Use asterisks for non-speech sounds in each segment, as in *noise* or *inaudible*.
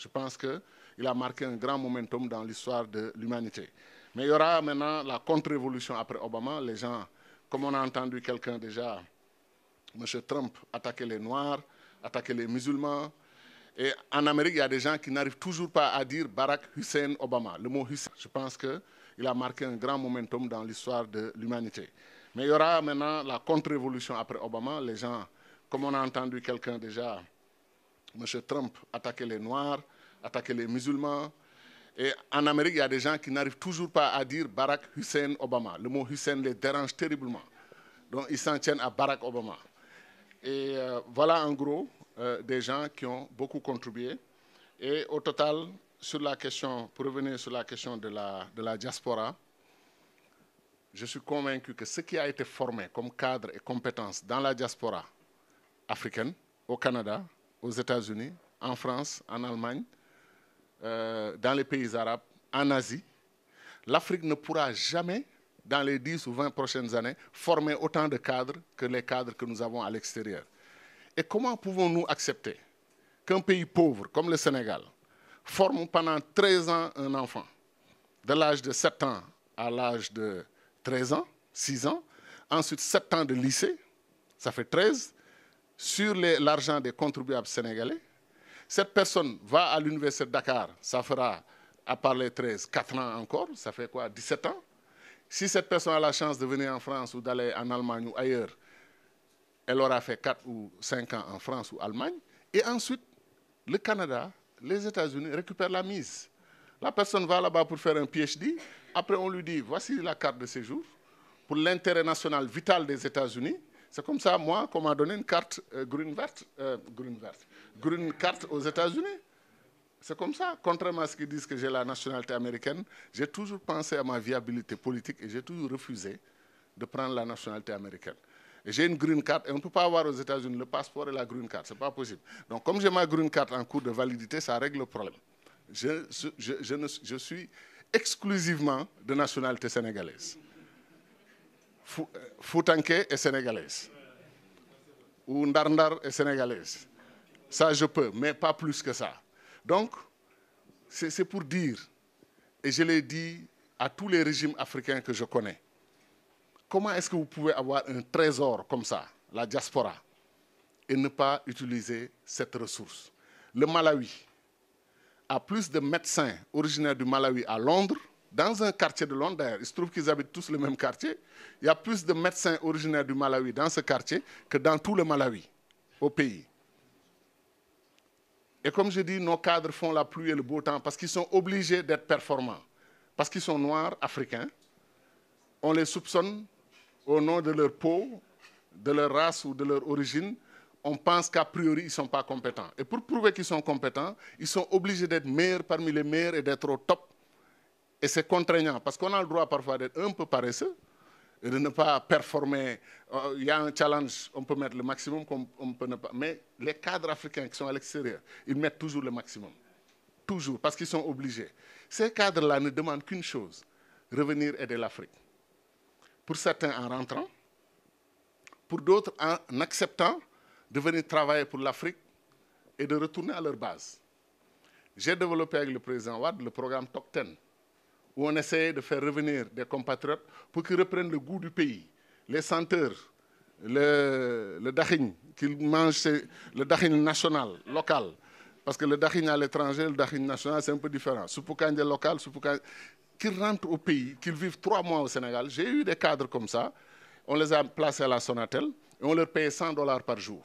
Je pense qu'il a marqué un grand momentum dans l'histoire de l'humanité. Mais il y aura maintenant la contre-révolution après Obama. Les gens, comme on a entendu quelqu'un déjà, M. Trump, attaquer les Noirs, attaquer les musulmans. Et en Amérique, il y a des gens qui n'arrivent toujours pas à dire Barack Hussein Obama. Le mot Hussein, je pense qu'il a marqué un grand momentum dans l'histoire de l'humanité. Mais il y aura maintenant la contre-révolution après Obama. Les gens, comme on a entendu quelqu'un déjà, M. Trump attaquait les Noirs, attaquait les musulmans. Et en Amérique, il y a des gens qui n'arrivent toujours pas à dire Barack Hussein Obama. Le mot Hussein les dérange terriblement. Donc ils s'en tiennent à Barack Obama. Et euh, voilà en gros euh, des gens qui ont beaucoup contribué. Et au total, sur la question, pour revenir sur la question de la, de la diaspora, je suis convaincu que ce qui a été formé comme cadre et compétence dans la diaspora africaine au Canada, aux États-Unis, en France, en Allemagne, euh, dans les pays arabes, en Asie, l'Afrique ne pourra jamais, dans les 10 ou 20 prochaines années, former autant de cadres que les cadres que nous avons à l'extérieur. Et comment pouvons-nous accepter qu'un pays pauvre comme le Sénégal forme pendant 13 ans un enfant, de l'âge de 7 ans à l'âge de 13 ans, 6 ans, ensuite 7 ans de lycée, ça fait 13, sur l'argent des contribuables sénégalais. Cette personne va à l'Université de Dakar, ça fera, à part les 13, 4 ans encore, ça fait quoi, 17 ans Si cette personne a la chance de venir en France ou d'aller en Allemagne ou ailleurs, elle aura fait 4 ou 5 ans en France ou en Allemagne. Et ensuite, le Canada, les États-Unis récupèrent la mise. La personne va là-bas pour faire un PhD. Après, on lui dit, voici la carte de séjour pour l'intérêt national vital des États-Unis c'est comme ça, moi, qu'on m'a donné une carte euh, green verte, euh, carte aux États-Unis. C'est comme ça. Contrairement à ce qu'ils disent que j'ai la nationalité américaine, j'ai toujours pensé à ma viabilité politique et j'ai toujours refusé de prendre la nationalité américaine. J'ai une green card et on ne peut pas avoir aux États-Unis le passeport et la green card. Ce n'est pas possible. Donc, comme j'ai ma green card en cours de validité, ça règle le problème. je suis exclusivement de nationalité sénégalaise. Foutanke eh, est sénégalaise. Ou Ndarndar est sénégalaise. Ça, je peux, mais pas plus que ça. Donc, c'est pour dire, et je l'ai dit à tous les régimes africains que je connais, comment est-ce que vous pouvez avoir un trésor comme ça, la diaspora, et ne pas utiliser cette ressource Le Malawi a plus de médecins originaires du Malawi à Londres dans un quartier de Londres, il se trouve qu'ils habitent tous le même quartier, il y a plus de médecins originaires du Malawi dans ce quartier que dans tout le Malawi, au pays. Et comme je dis, nos cadres font la pluie et le beau temps parce qu'ils sont obligés d'être performants, parce qu'ils sont noirs, africains. On les soupçonne au nom de leur peau, de leur race ou de leur origine. On pense qu'a priori, ils ne sont pas compétents. Et pour prouver qu'ils sont compétents, ils sont obligés d'être meilleurs parmi les meilleurs et d'être au top et c'est contraignant parce qu'on a le droit parfois d'être un peu paresseux et de ne pas performer. Euh, il y a un challenge, on peut mettre le maximum qu'on peut ne pas. Mais les cadres africains qui sont à l'extérieur, ils mettent toujours le maximum. Toujours, parce qu'ils sont obligés. Ces cadres-là ne demandent qu'une chose, revenir aider l'Afrique. Pour certains en rentrant, pour d'autres en acceptant de venir travailler pour l'Afrique et de retourner à leur base. J'ai développé avec le président Ouad le programme Top 10 où on essaie de faire revenir des compatriotes pour qu'ils reprennent le goût du pays. Les senteurs, le, le qu'ils mangent, le dahin national, local. Parce que le dahin à l'étranger, le dahin national, c'est un peu différent. Soupoukandia local, soupoukan. Qu'ils rentrent au pays, qu'ils vivent trois mois au Sénégal. J'ai eu des cadres comme ça. On les a placés à la Sonatel et on leur payait 100 dollars par jour.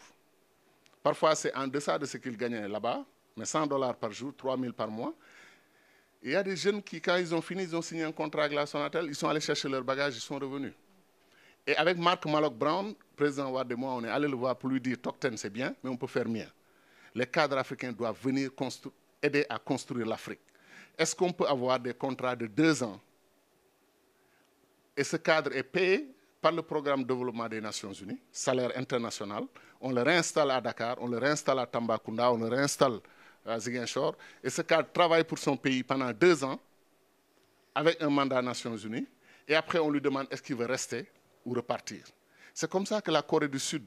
Parfois, c'est en deçà de ce qu'ils gagnaient là-bas, mais 100 dollars par jour, 3000 par mois. Il y a des jeunes qui, quand ils ont fini, ils ont signé un contrat avec la Sonatel, ils sont allés chercher leurs bagages, ils sont revenus. Et avec Marc Maloc Brown, président de moi, on est allé le voir pour lui dire Tocten, c'est bien, mais on peut faire mieux. Les cadres africains doivent venir aider à construire l'Afrique. Est-ce qu'on peut avoir des contrats de deux ans Et ce cadre est payé par le programme de développement des Nations Unies, salaire international. On le réinstalle à Dakar, on le réinstalle à Tambacounda, on le réinstalle à et ce cadre travaille pour son pays pendant deux ans avec un mandat Nations Unies, et après on lui demande est-ce qu'il veut rester ou repartir. C'est comme ça que la Corée du Sud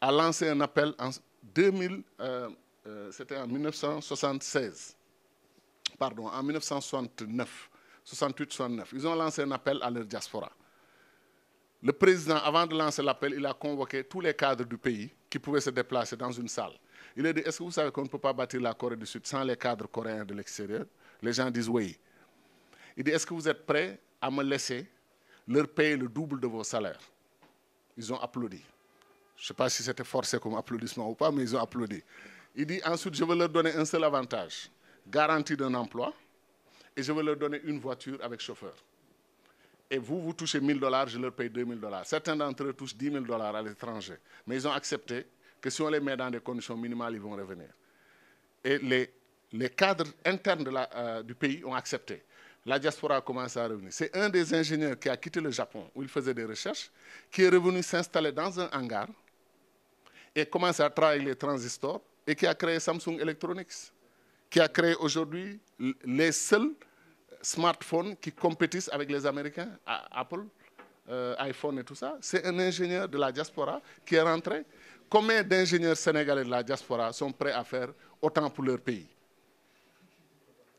a lancé un appel en 2000, euh, euh, c'était en 1976, pardon, en 1969, 68-69. Ils ont lancé un appel à leur diaspora. Le président, avant de lancer l'appel, il a convoqué tous les cadres du pays qui pouvaient se déplacer dans une salle. Il a dit, est-ce que vous savez qu'on ne peut pas bâtir la Corée du Sud sans les cadres coréens de l'extérieur Les gens disent oui. Il dit, est-ce que vous êtes prêts à me laisser leur payer le double de vos salaires Ils ont applaudi. Je ne sais pas si c'était forcé comme applaudissement ou pas, mais ils ont applaudi. Il dit, ensuite, je vais leur donner un seul avantage, garantie d'un emploi, et je vais leur donner une voiture avec chauffeur et vous, vous touchez 1000 dollars, je leur paye 2000 dollars. Certains d'entre eux touchent 10 000 dollars à l'étranger, mais ils ont accepté que si on les met dans des conditions minimales, ils vont revenir. Et les, cadres internes euh, du pays ont accepté. La diaspora a commencé à revenir. C'est un des ingénieurs qui a quitté le Japon, où il faisait des recherches, qui est revenu s'installer dans un hangar et commence à travailler les transistors et qui a créé Samsung Electronics, qui a créé aujourd'hui les seuls smartphones qui compétissent avec les Américains, Apple, euh, iPhone et tout ça. C'est un ingénieur de la diaspora qui est rentré combien d'ingénieurs sénégalais de la diaspora sont prêts à faire autant pour leur pays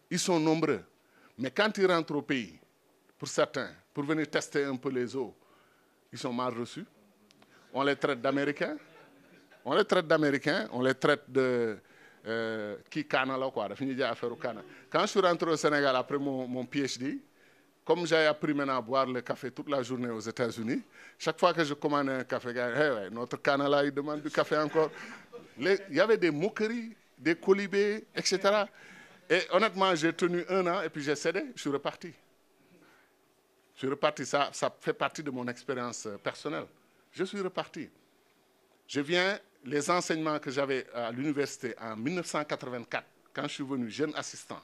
Ils sont nombreux. Mais quand ils rentrent au pays, pour certains, pour venir tester un peu les eaux, ils sont mal reçus. On les traite d'Américains. On les traite d'Américains, on les traite de... Euh, qui Kana, là quoi, fini au Quand je suis rentré au Sénégal après mon PhD, comme j'ai appris maintenant à boire le café toute la journée aux États-Unis, chaque fois que je commandais un café, eh notre canala, il demande du café encore. il y avait des moqueries, des colibés, etc. Et honnêtement, j'ai tenu un an et puis j'ai cédé, je suis reparti. Je suis reparti, ça, ça fait partie de mon expérience euh, personnelle. Je suis reparti. Je viens, les enseignements que j'avais à l'université en 1984, quand je suis venu jeune assistant,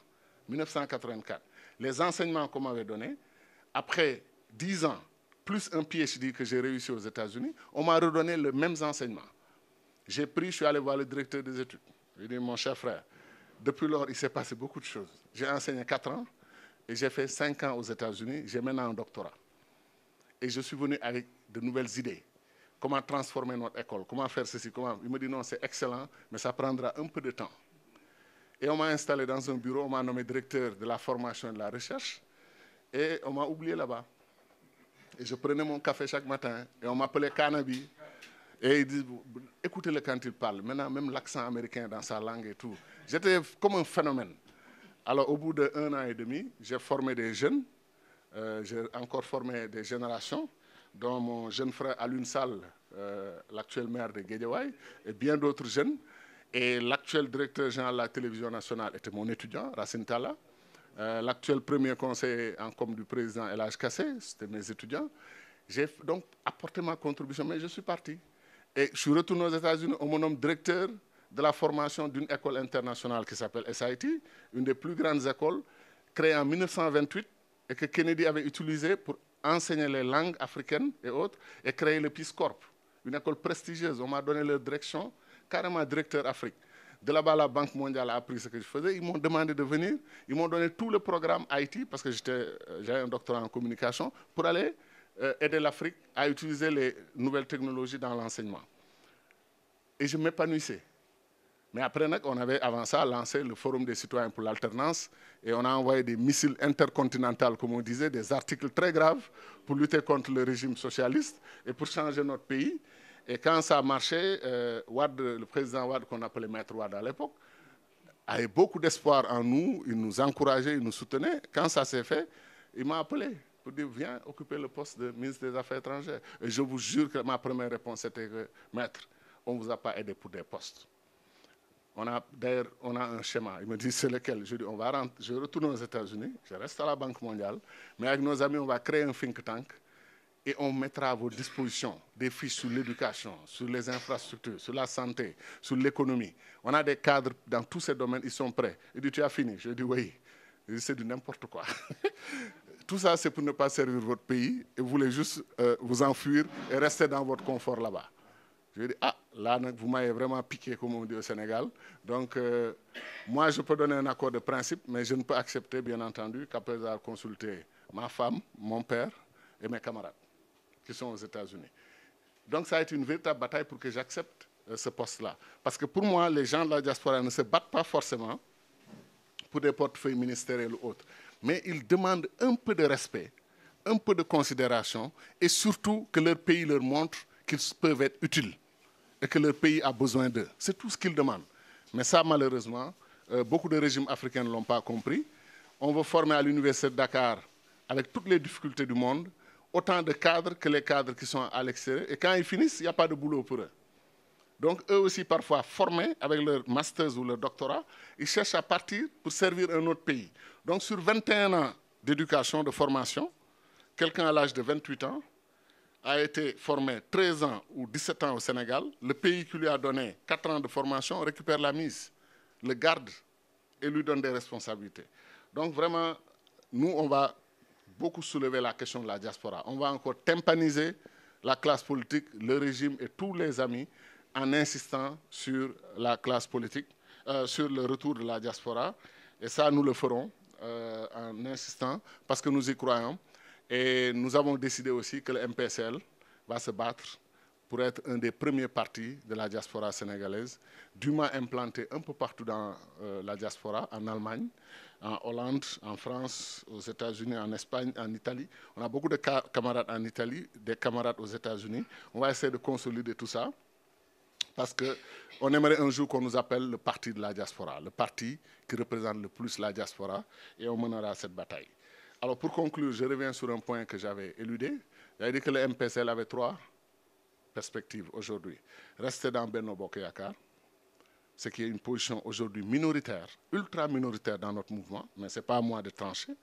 1984, les enseignements qu'on m'avait donnés, après 10 ans, plus un PhD que j'ai réussi aux États-Unis, on m'a redonné les mêmes enseignements. J'ai pris, je suis allé voir le directeur des études. Il dit, mon cher frère, depuis lors, il s'est passé beaucoup de choses. J'ai enseigné 4 ans et j'ai fait 5 ans aux États-Unis. J'ai maintenant un doctorat. Et je suis venu avec de nouvelles idées. Comment transformer notre école, comment faire ceci, comment... Il me dit, non, c'est excellent, mais ça prendra un peu de temps. Et on m'a installé dans un bureau, on m'a nommé directeur de la formation et de la recherche. Et on m'a oublié là-bas. Et je prenais mon café chaque matin. Et on m'appelait Cannabis. Et ils disent, écoutez-le quand il parle. Maintenant, même l'accent américain dans sa langue et tout. J'étais comme un phénomène. Alors, au bout d'un an et demi, j'ai formé des jeunes. Euh, j'ai encore formé des générations, dont mon jeune frère Alun Sall, euh, l'actuel maire de Guédiawaye, et bien d'autres jeunes. Et l'actuel directeur général de la télévision nationale était mon étudiant, Racine Tala. Euh, l'actuel premier conseiller en com du président LH c'était mes étudiants. J'ai donc apporté ma contribution, mais je suis parti. Et je suis retourné aux États-Unis au mon nom directeur de la formation d'une école internationale qui s'appelle SIT, une des plus grandes écoles créée en 1928 et que Kennedy avait utilisée pour enseigner les langues africaines et autres et créer le Peace Corps, une école prestigieuse. On m'a donné la direction carrément directeur Afrique. De là-bas, la Banque mondiale a appris ce que je faisais. Ils m'ont demandé de venir. Ils m'ont donné tout le programme IT, parce que j'avais euh, un doctorat en communication, pour aller euh, aider l'Afrique à utiliser les nouvelles technologies dans l'enseignement. Et je m'épanouissais. Mais après, on avait avant ça lancé le Forum des citoyens pour l'alternance et on a envoyé des missiles intercontinentaux, comme on disait, des articles très graves pour lutter contre le régime socialiste et pour changer notre pays. Et quand ça marchait, euh, le président Ward, qu'on appelait Maître Ward à l'époque, avait beaucoup d'espoir en nous, il nous encourageait, il nous soutenait. Quand ça s'est fait, il m'a appelé pour dire viens occuper le poste de ministre des Affaires étrangères. Et je vous jure que ma première réponse était que maître, on ne vous a pas aidé pour des postes. On a d'ailleurs on a un schéma. Il me dit c'est lequel. Je dis on va rentrer, je retourne aux États-Unis, je reste à la Banque mondiale, mais avec nos amis on va créer un think tank et on mettra à vos dispositions des fiches sur l'éducation, sur les infrastructures, sur la santé, sur l'économie. On a des cadres dans tous ces domaines, ils sont prêts. Il dit, tu as fini Je dis, oui. Il dit, c'est du n'importe quoi. *laughs* Tout ça, c'est pour ne pas servir votre pays et vous voulez juste euh, vous enfuir et rester dans votre confort là-bas. Je dis, ah, là, vous m'avez vraiment piqué, comme on dit au Sénégal. Donc, euh, moi, je peux donner un accord de principe, mais je ne peux accepter, bien entendu, qu'après avoir consulté ma femme, mon père et mes camarades qui sont aux États-Unis. Donc ça a été une véritable bataille pour que j'accepte euh, ce poste-là. Parce que pour moi, les gens de la diaspora ne se battent pas forcément pour des portefeuilles ministériels ou autres, mais ils demandent un peu de respect, un peu de considération et surtout que leur pays leur montre qu'ils peuvent être utiles et que leur pays a besoin d'eux. C'est tout ce qu'ils demandent. Mais ça, malheureusement, euh, beaucoup de régimes africains ne l'ont pas compris. On veut former à l'université de Dakar avec toutes les difficultés du monde, autant de cadres que les cadres qui sont à l'extérieur. Et quand ils finissent, il n'y a pas de boulot pour eux. Donc, eux aussi, parfois formés avec leur master ou leur doctorat, ils cherchent à partir pour servir un autre pays. Donc, sur 21 ans d'éducation, de formation, quelqu'un à l'âge de 28 ans a été formé 13 ans ou 17 ans au Sénégal. Le pays qui lui a donné 4 ans de formation récupère la mise, le garde et lui donne des responsabilités. Donc, vraiment, nous, on va beaucoup soulevé la question de la diaspora. On va encore tympaniser la classe politique, le régime et tous les amis en insistant sur la classe politique, euh, sur le retour de la diaspora. Et ça, nous le ferons euh, en insistant parce que nous y croyons. Et nous avons décidé aussi que le MPSL va se battre pour être un des premiers partis de la diaspora sénégalaise, dûment implanté un peu partout dans euh, la diaspora, en Allemagne, en Hollande, en France, aux États-Unis, en Espagne, en Italie. On a beaucoup de camarades en Italie, des camarades aux États-Unis. On va essayer de consolider tout ça parce qu'on aimerait un jour qu'on nous appelle le parti de la diaspora, le parti qui représente le plus la diaspora et on mènera cette bataille. Alors pour conclure, je reviens sur un point que j'avais éludé. J'avais dit que le MPCL avait trois perspectives aujourd'hui. Rester dans Benno Yakar ce qui est une position aujourd'hui minoritaire, ultra minoritaire dans notre mouvement, mais ce n'est pas à moi de trancher.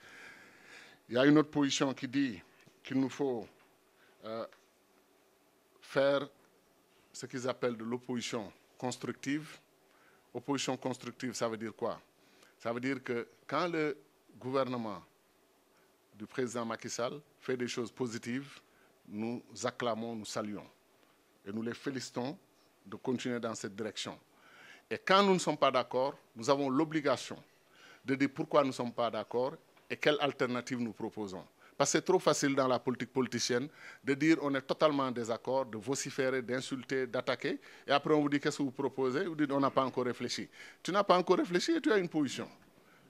Il y a une autre position qui dit qu'il nous faut euh, faire ce qu'ils appellent de l'opposition constructive. Opposition constructive, ça veut dire quoi Ça veut dire que quand le gouvernement du président Macky Sall fait des choses positives, nous acclamons, nous saluons. Et nous les félicitons de continuer dans cette direction. Et quand nous ne sommes pas d'accord, nous avons l'obligation de dire pourquoi nous ne sommes pas d'accord et quelle alternative nous proposons. Parce que c'est trop facile dans la politique politicienne de dire on est totalement désaccord, de vociférer, d'insulter, d'attaquer. Et après on vous dit qu'est-ce que vous proposez Vous dites on n'a pas encore réfléchi. Tu n'as pas encore réfléchi et tu as une position.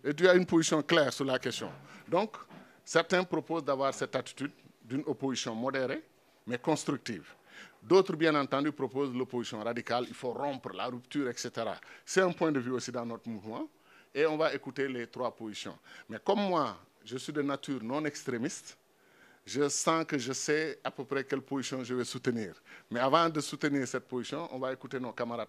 Et tu as une position claire sur la question. Donc certains proposent d'avoir cette attitude d'une opposition modérée mais constructive. D'autres, bien entendu, proposent l'opposition radicale, il faut rompre la rupture, etc. C'est un point de vue aussi dans notre mouvement. Et on va écouter les trois positions. Mais comme moi, je suis de nature non extrémiste, je sens que je sais à peu près quelle position je vais soutenir. Mais avant de soutenir cette position, on va écouter nos camarades.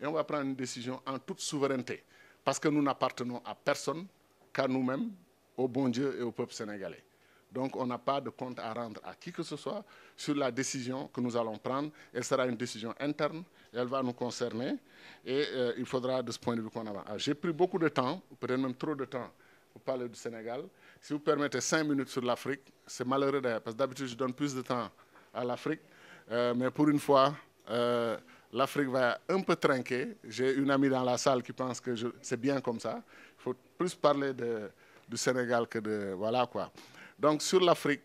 Et on va prendre une décision en toute souveraineté. Parce que nous n'appartenons à personne qu'à nous-mêmes, au bon Dieu et au peuple sénégalais. Donc on n'a pas de compte à rendre à qui que ce soit sur la décision que nous allons prendre. Elle sera une décision interne, elle va nous concerner et euh, il faudra de ce point de vue qu'on avance. Ah, j'ai pris beaucoup de temps, peut-être même trop de temps, pour parler du Sénégal. Si vous permettez cinq minutes sur l'Afrique, c'est malheureux d'ailleurs, parce que d'habitude je donne plus de temps à l'Afrique, euh, mais pour une fois, euh, l'Afrique va un peu trinquer. J'ai une amie dans la salle qui pense que c'est bien comme ça. Il faut plus parler du Sénégal que de... Voilà quoi. Donc sur l'Afrique,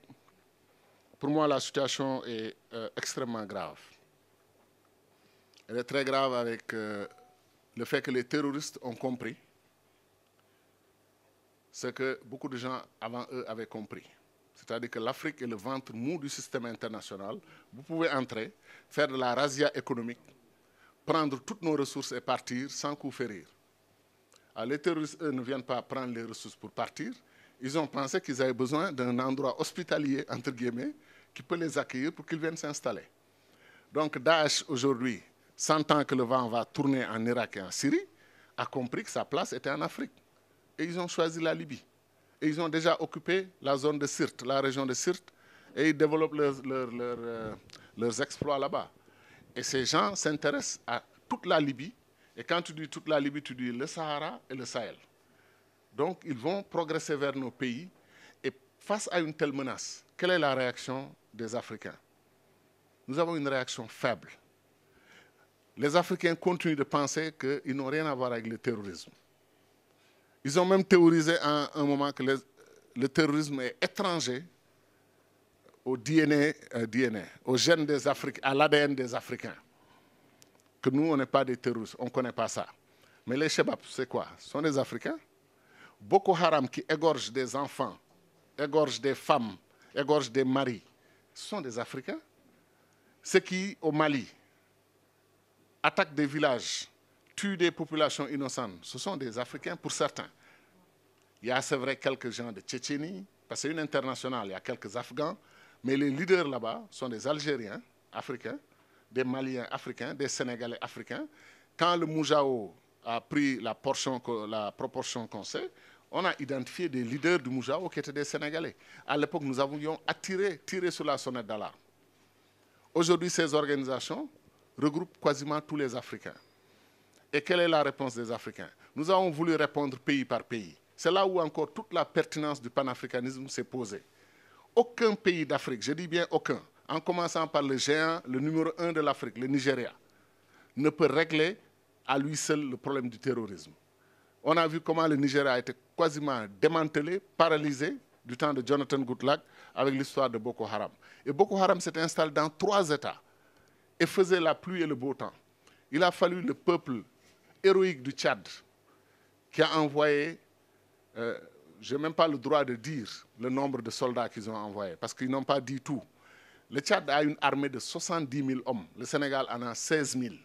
pour moi, la situation est euh, extrêmement grave. Elle est très grave avec euh, le fait que les terroristes ont compris ce que beaucoup de gens avant eux avaient compris. C'est-à-dire que l'Afrique est le ventre mou du système international. Vous pouvez entrer, faire de la razzia économique, prendre toutes nos ressources et partir sans coup férir. Ah, les terroristes, eux, ne viennent pas prendre les ressources pour partir, ils ont pensé qu'ils avaient besoin d'un endroit hospitalier, entre guillemets, qui peut les accueillir pour qu'ils viennent s'installer. Donc Daesh, aujourd'hui, sentant que le vent va tourner en Irak et en Syrie, a compris que sa place était en Afrique. Et ils ont choisi la Libye. Et ils ont déjà occupé la zone de Sirte, la région de Sirte, et ils développent leurs, leurs euh, exploits là-bas. Et ces gens s'intéressent à toute la Libye. Et quand tu dis toute la Libye, tu dis le Sahara et le Sahel. Donc ils vont progresser vers nos pays et face à une telle menace, quelle est la réaction des Africains Nous avons une réaction faible. Les Africains continuent de penser qu'ils n'ont rien à voir avec le terrorisme. Ils ont même théorisé à un moment que le terrorisme est étranger au DNA, euh, DNA au gène des Africains, à l'ADN des Africains. Que nous, on n'est pas des terroristes, on ne connaît pas ça. Mais les Chebabs, c'est quoi Ce sont des Africains Boko Haram qui égorge des enfants, égorge des femmes, égorge des maris, ce sont des Africains. Ceux qui, au Mali, attaquent des villages, tuent des populations innocentes, ce sont des Africains pour certains. Il y a, c'est vrai, quelques gens de Tchétchénie, parce que c'est une internationale, il y a quelques Afghans, mais les leaders là-bas sont des Algériens africains, des Maliens africains, des Sénégalais africains. Quand le Moujao a pris la, portion, la proportion qu'on sait, on a identifié des leaders du Moujao qui étaient des Sénégalais. À l'époque, nous avions attiré, tiré sur la sonnette d'alarme. Aujourd'hui, ces organisations regroupent quasiment tous les Africains. Et quelle est la réponse des Africains Nous avons voulu répondre pays par pays. C'est là où encore toute la pertinence du panafricanisme s'est posée. Aucun pays d'Afrique, je dis bien aucun, en commençant par le géant, le numéro un de l'Afrique, le Nigeria, ne peut régler à lui seul le problème du terrorisme. On a vu comment le Nigeria a été quasiment démantelé, paralysé du temps de Jonathan Goodluck avec l'histoire de Boko Haram. Et Boko Haram s'est installé dans trois États et faisait la pluie et le beau temps. Il a fallu le peuple héroïque du Tchad qui a envoyé, euh, je n'ai même pas le droit de dire le nombre de soldats qu'ils ont envoyés, parce qu'ils n'ont pas dit tout. Le Tchad a une armée de 70 000 hommes, le Sénégal en a 16 000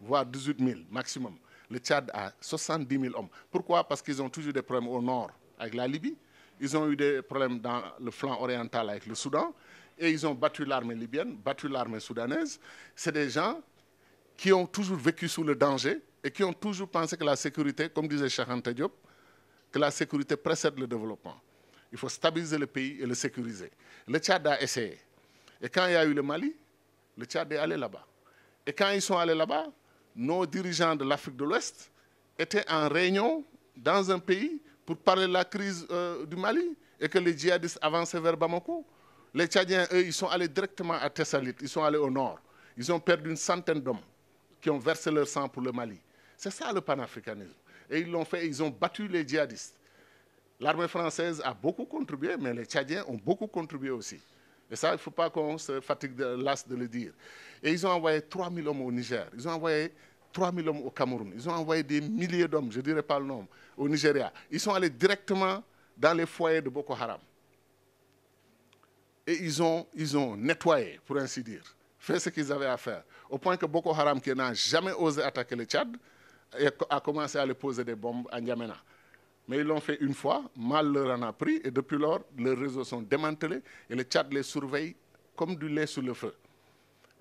voire 18 000 maximum. Le Tchad a 70 000 hommes. Pourquoi Parce qu'ils ont toujours des problèmes au nord avec la Libye. Ils ont eu des problèmes dans le flanc oriental avec le Soudan. Et ils ont battu l'armée libyenne, battu l'armée soudanaise. C'est des gens qui ont toujours vécu sous le danger et qui ont toujours pensé que la sécurité, comme disait Chahante Diop, que la sécurité précède le développement. Il faut stabiliser le pays et le sécuriser. Le Tchad a essayé. Et quand il y a eu le Mali, le Tchad est allé là-bas. Et quand ils sont allés là-bas, nos dirigeants de l'Afrique de l'Ouest étaient en réunion dans un pays pour parler de la crise euh, du Mali et que les djihadistes avançaient vers Bamako. Les Tchadiens, eux, ils sont allés directement à Tessalit. ils sont allés au nord. Ils ont perdu une centaine d'hommes qui ont versé leur sang pour le Mali. C'est ça le panafricanisme. Et ils l'ont fait, ils ont battu les djihadistes. L'armée française a beaucoup contribué, mais les Tchadiens ont beaucoup contribué aussi. Et ça, il ne faut pas qu'on se fatigue de, de le dire. Et ils ont envoyé 3000 hommes au Niger. Ils ont envoyé 3 000 hommes au Cameroun. Ils ont envoyé des milliers d'hommes, je ne dirais pas le nombre, au Nigeria. Ils sont allés directement dans les foyers de Boko Haram. Et ils ont, ils ont nettoyé, pour ainsi dire, fait ce qu'ils avaient à faire. Au point que Boko Haram, qui n'a jamais osé attaquer le Tchad, a commencé à lui poser des bombes à N'Djamena. Mais ils l'ont fait une fois, mal leur en a pris, et depuis lors, leurs réseaux sont démantelés et le Tchad les surveille comme du lait sous le feu.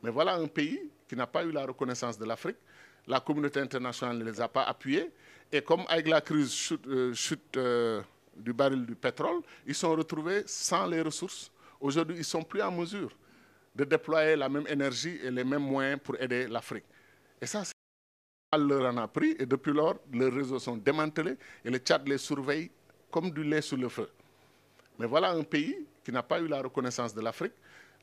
Mais voilà un pays qui n'a pas eu la reconnaissance de l'Afrique, la communauté internationale ne les a pas appuyés. Et comme avec la crise chute, euh, euh, du baril du pétrole, ils sont retrouvés sans les ressources. Aujourd'hui, ils ne sont plus en mesure de déployer la même énergie et les mêmes moyens pour aider l'Afrique. Et ça, mal leur en a pris. Et depuis lors, les réseaux sont démantelés et le Tchad les surveille comme du lait sous le feu. Mais voilà un pays qui n'a pas eu la reconnaissance de l'Afrique,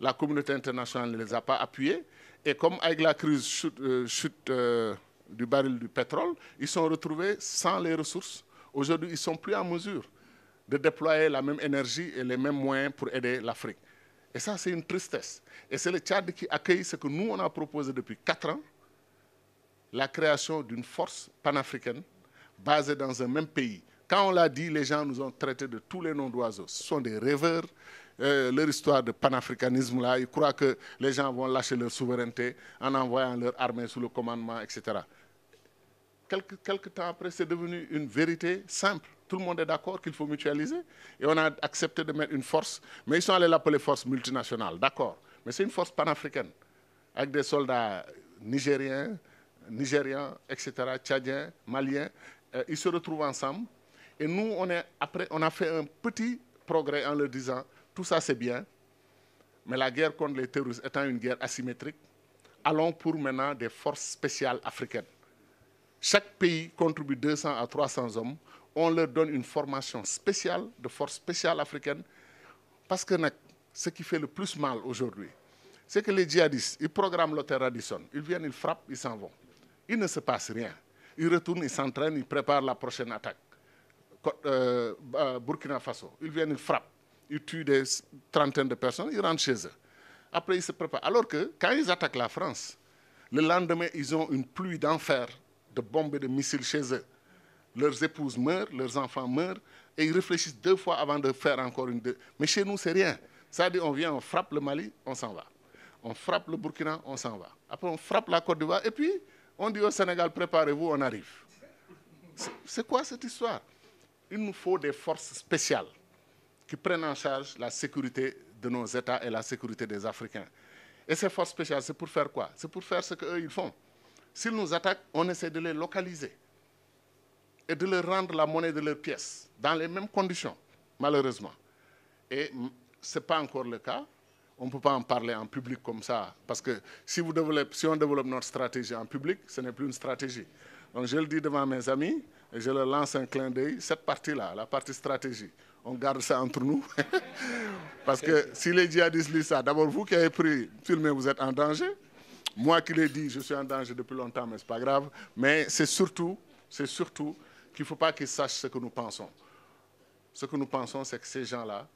la communauté internationale ne les a pas appuyés. Et comme avec la crise chute, euh, euh, du baril du pétrole, ils sont retrouvés sans les ressources. Aujourd'hui, ils ne sont plus en mesure de déployer la même énergie et les mêmes moyens pour aider l'Afrique. Et ça, c'est une tristesse. Et c'est le Tchad qui accueille ce que nous, on a proposé depuis quatre ans, la création d'une force panafricaine basée dans un même pays. Quand on l'a dit, les gens nous ont traités de tous les noms d'oiseaux. Ce sont des rêveurs, euh, leur histoire de panafricanisme là, ils croient que les gens vont lâcher leur souveraineté en envoyant leur armée sous le commandement, etc. quelques temps après, c'est devenu une vérité simple. Tout le monde est d'accord qu'il faut mutualiser. Et on a accepté de mettre une force, mais ils sont allés l'appeler force multinationale, d'accord. Mais c'est une force panafricaine, avec des soldats nigériens, nigériens etc., tchadiens, maliens. Euh, ils se retrouvent ensemble. Et nous, on, est, après, on a fait un petit progrès en leur disant tout ça, c'est bien. Mais la guerre contre les terroristes étant une guerre asymétrique, allons pour maintenant des forces spéciales africaines. Chaque pays contribue 200 à 300 hommes. On leur donne une formation spéciale de forces spéciales africaines. Parce que ce qui fait le plus mal aujourd'hui, c'est que les djihadistes, ils programment l'hôtel Radisson. Ils viennent, ils frappent, ils s'en vont. Il ne se passe rien. Ils retournent, ils s'entraînent, ils préparent la prochaine attaque. Euh, Burkina Faso, ils viennent, ils frappent ils tuent des trentaines de personnes, ils rentrent chez eux. Après, ils se préparent. Alors que quand ils attaquent la France, le lendemain, ils ont une pluie d'enfer, de bombes et de missiles chez eux. Leurs épouses meurent, leurs enfants meurent, et ils réfléchissent deux fois avant de faire encore une. Deux. Mais chez nous, c'est rien. Ça dit, on vient, on frappe le Mali, on s'en va. On frappe le Burkina, on s'en va. Après, on frappe la Côte d'Ivoire, et puis, on dit au Sénégal, préparez-vous, on arrive. C'est quoi cette histoire Il nous faut des forces spéciales qui prennent en charge la sécurité de nos États et la sécurité des Africains. Et ces forces spéciales, c'est pour faire quoi C'est pour faire ce qu'eux, ils font. S'ils nous attaquent, on essaie de les localiser et de leur rendre la monnaie de leurs pièces, dans les mêmes conditions, malheureusement. Et ce n'est pas encore le cas. On ne peut pas en parler en public comme ça, parce que si, si on développe notre stratégie en public, ce n'est plus une stratégie. Donc je le dis devant mes amis, et je leur lance un clin d'œil, cette partie-là, la partie stratégie, on garde ça entre nous. *laughs* Parce que si les djihadistes lisent ça, d'abord vous qui avez pris, filmé, vous êtes en danger. Moi qui l'ai dit, je suis en danger depuis longtemps, mais ce n'est pas grave. Mais c'est surtout, c'est surtout qu'il ne faut pas qu'ils sachent ce que nous pensons. Ce que nous pensons, c'est que ces gens-là,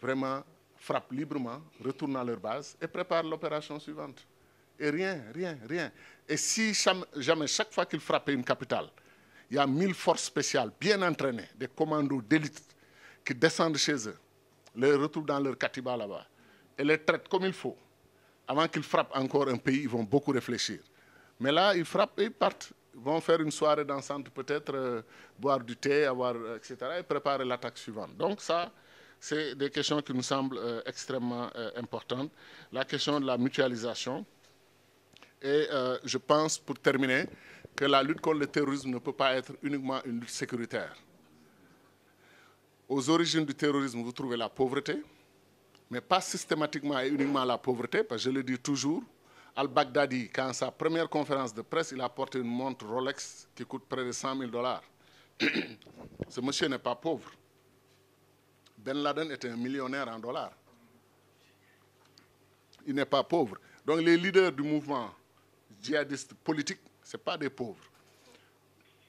vraiment, frappent librement, retournent à leur base et préparent l'opération suivante. Et rien, rien, rien. Et si jamais, chaque fois qu'ils frappent une capitale, il y a mille forces spéciales bien entraînées, des commandos d'élite, qui descendent chez eux, les retrouvent dans leur katiba là-bas et les traitent comme il faut. Avant qu'ils frappent encore un pays, ils vont beaucoup réfléchir. Mais là, ils frappent et ils partent. Ils vont faire une soirée dansante peut-être, euh, boire du thé, avoir, euh, etc. et préparer l'attaque suivante. Donc ça, c'est des questions qui nous semblent euh, extrêmement importantes. La question de la mutualisation. Et je pense, pour terminer, que la lutte contre le terrorisme ne peut pas être uniquement une lutte sécuritaire aux origines du terrorisme, vous trouvez la pauvreté, mais pas systématiquement et uniquement la pauvreté, parce que je le dis toujours, Al-Baghdadi, quand sa première conférence de presse, il a porté une montre Rolex qui coûte près de 100 000 dollars. *coughs* Ce monsieur n'est pas pauvre. Ben Laden est un millionnaire en dollars. Il n'est pas pauvre. Donc les leaders du mouvement djihadiste politique, ce pas des pauvres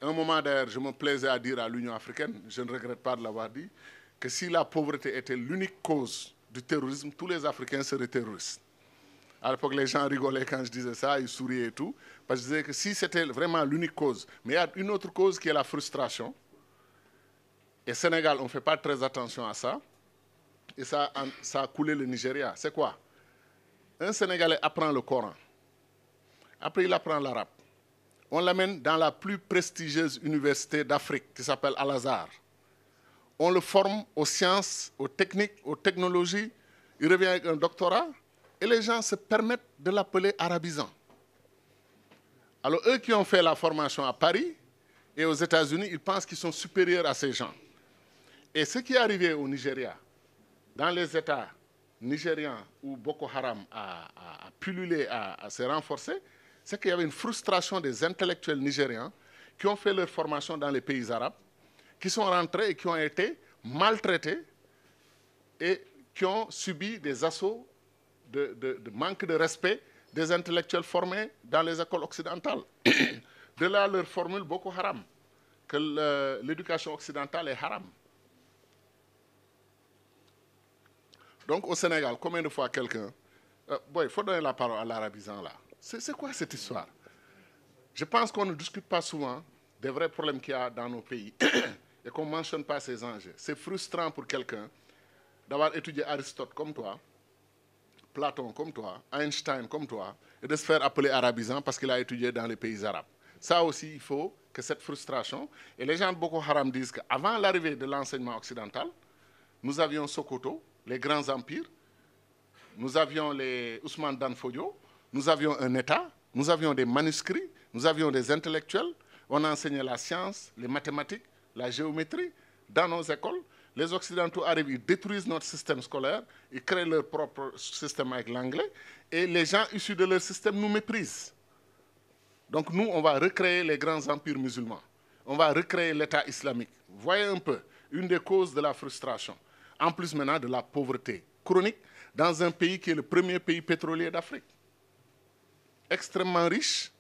un moment d'ailleurs, je me plaisais à dire à l'Union africaine, je ne regrette pas de l'avoir dit, que si la pauvreté était l'unique cause du terrorisme, tous les Africains seraient terroristes. À l'époque, les gens rigolaient quand je disais ça, ils souriaient et tout, parce que je disais que si c'était vraiment l'unique cause, mais il y a une autre cause qui est la frustration. Et Sénégal, on ne fait pas très attention à ça. Et ça, ça a coulé le Nigeria. C'est quoi Un Sénégalais apprend le Coran. Après, il apprend l'arabe on l'amène dans la plus prestigieuse université d'Afrique qui s'appelle Al-Azhar. On le forme aux sciences, aux techniques, aux technologies. Il revient avec un doctorat et les gens se permettent de l'appeler arabisant. Alors eux qui ont fait la formation à Paris et aux États-Unis, ils pensent qu'ils sont supérieurs à ces gens. Et ce qui est arrivé au Nigeria, dans les États nigériens où Boko Haram a, a, a pullulé, a, renforcé, c'est qu'il y avait une frustration des intellectuels nigériens qui ont fait leur formation dans les pays arabes, qui sont rentrés et qui ont été maltraités et qui ont subi des assauts de, manque de respect des intellectuels formés dans les écoles occidentales. *coughs* de là leur formule beaucoup haram, que l'éducation occidentale est haram. Donc au Sénégal, combien de fois quelqu'un... il euh, faut donner la parole à l'arabisant là. C'est quoi cette histoire Je pense qu'on ne discute pas souvent des vrais problèmes qu'il y a dans nos pays *clears throat* et qu'on ne mentionne pas ces enjeux. C'est frustrant pour quelqu'un d'avoir étudié Aristote comme toi, Platon comme toi, Einstein comme toi, et de se faire appeler arabisant parce qu'il a étudié dans les pays arabes. Ça aussi, il faut que cette frustration, et les gens de Boko Haram disent qu'avant l'arrivée de l'enseignement occidental, nous avions Sokoto, les grands empires, nous avions les Ousmane Fodio nous avions un État, nous avions des manuscrits, nous avions des intellectuels, on enseignait la science, les mathématiques, la géométrie dans nos écoles. Les Occidentaux arrivent, ils détruisent notre système scolaire, ils créent leur propre système avec l'anglais, et les gens issus de leur système nous méprisent. Donc nous, on va recréer les grands empires musulmans, on va recréer l'État islamique. Voyez un peu, une des causes de la frustration, en plus maintenant de la pauvreté chronique dans un pays qui est le premier pays pétrolier d'Afrique extrêmement riche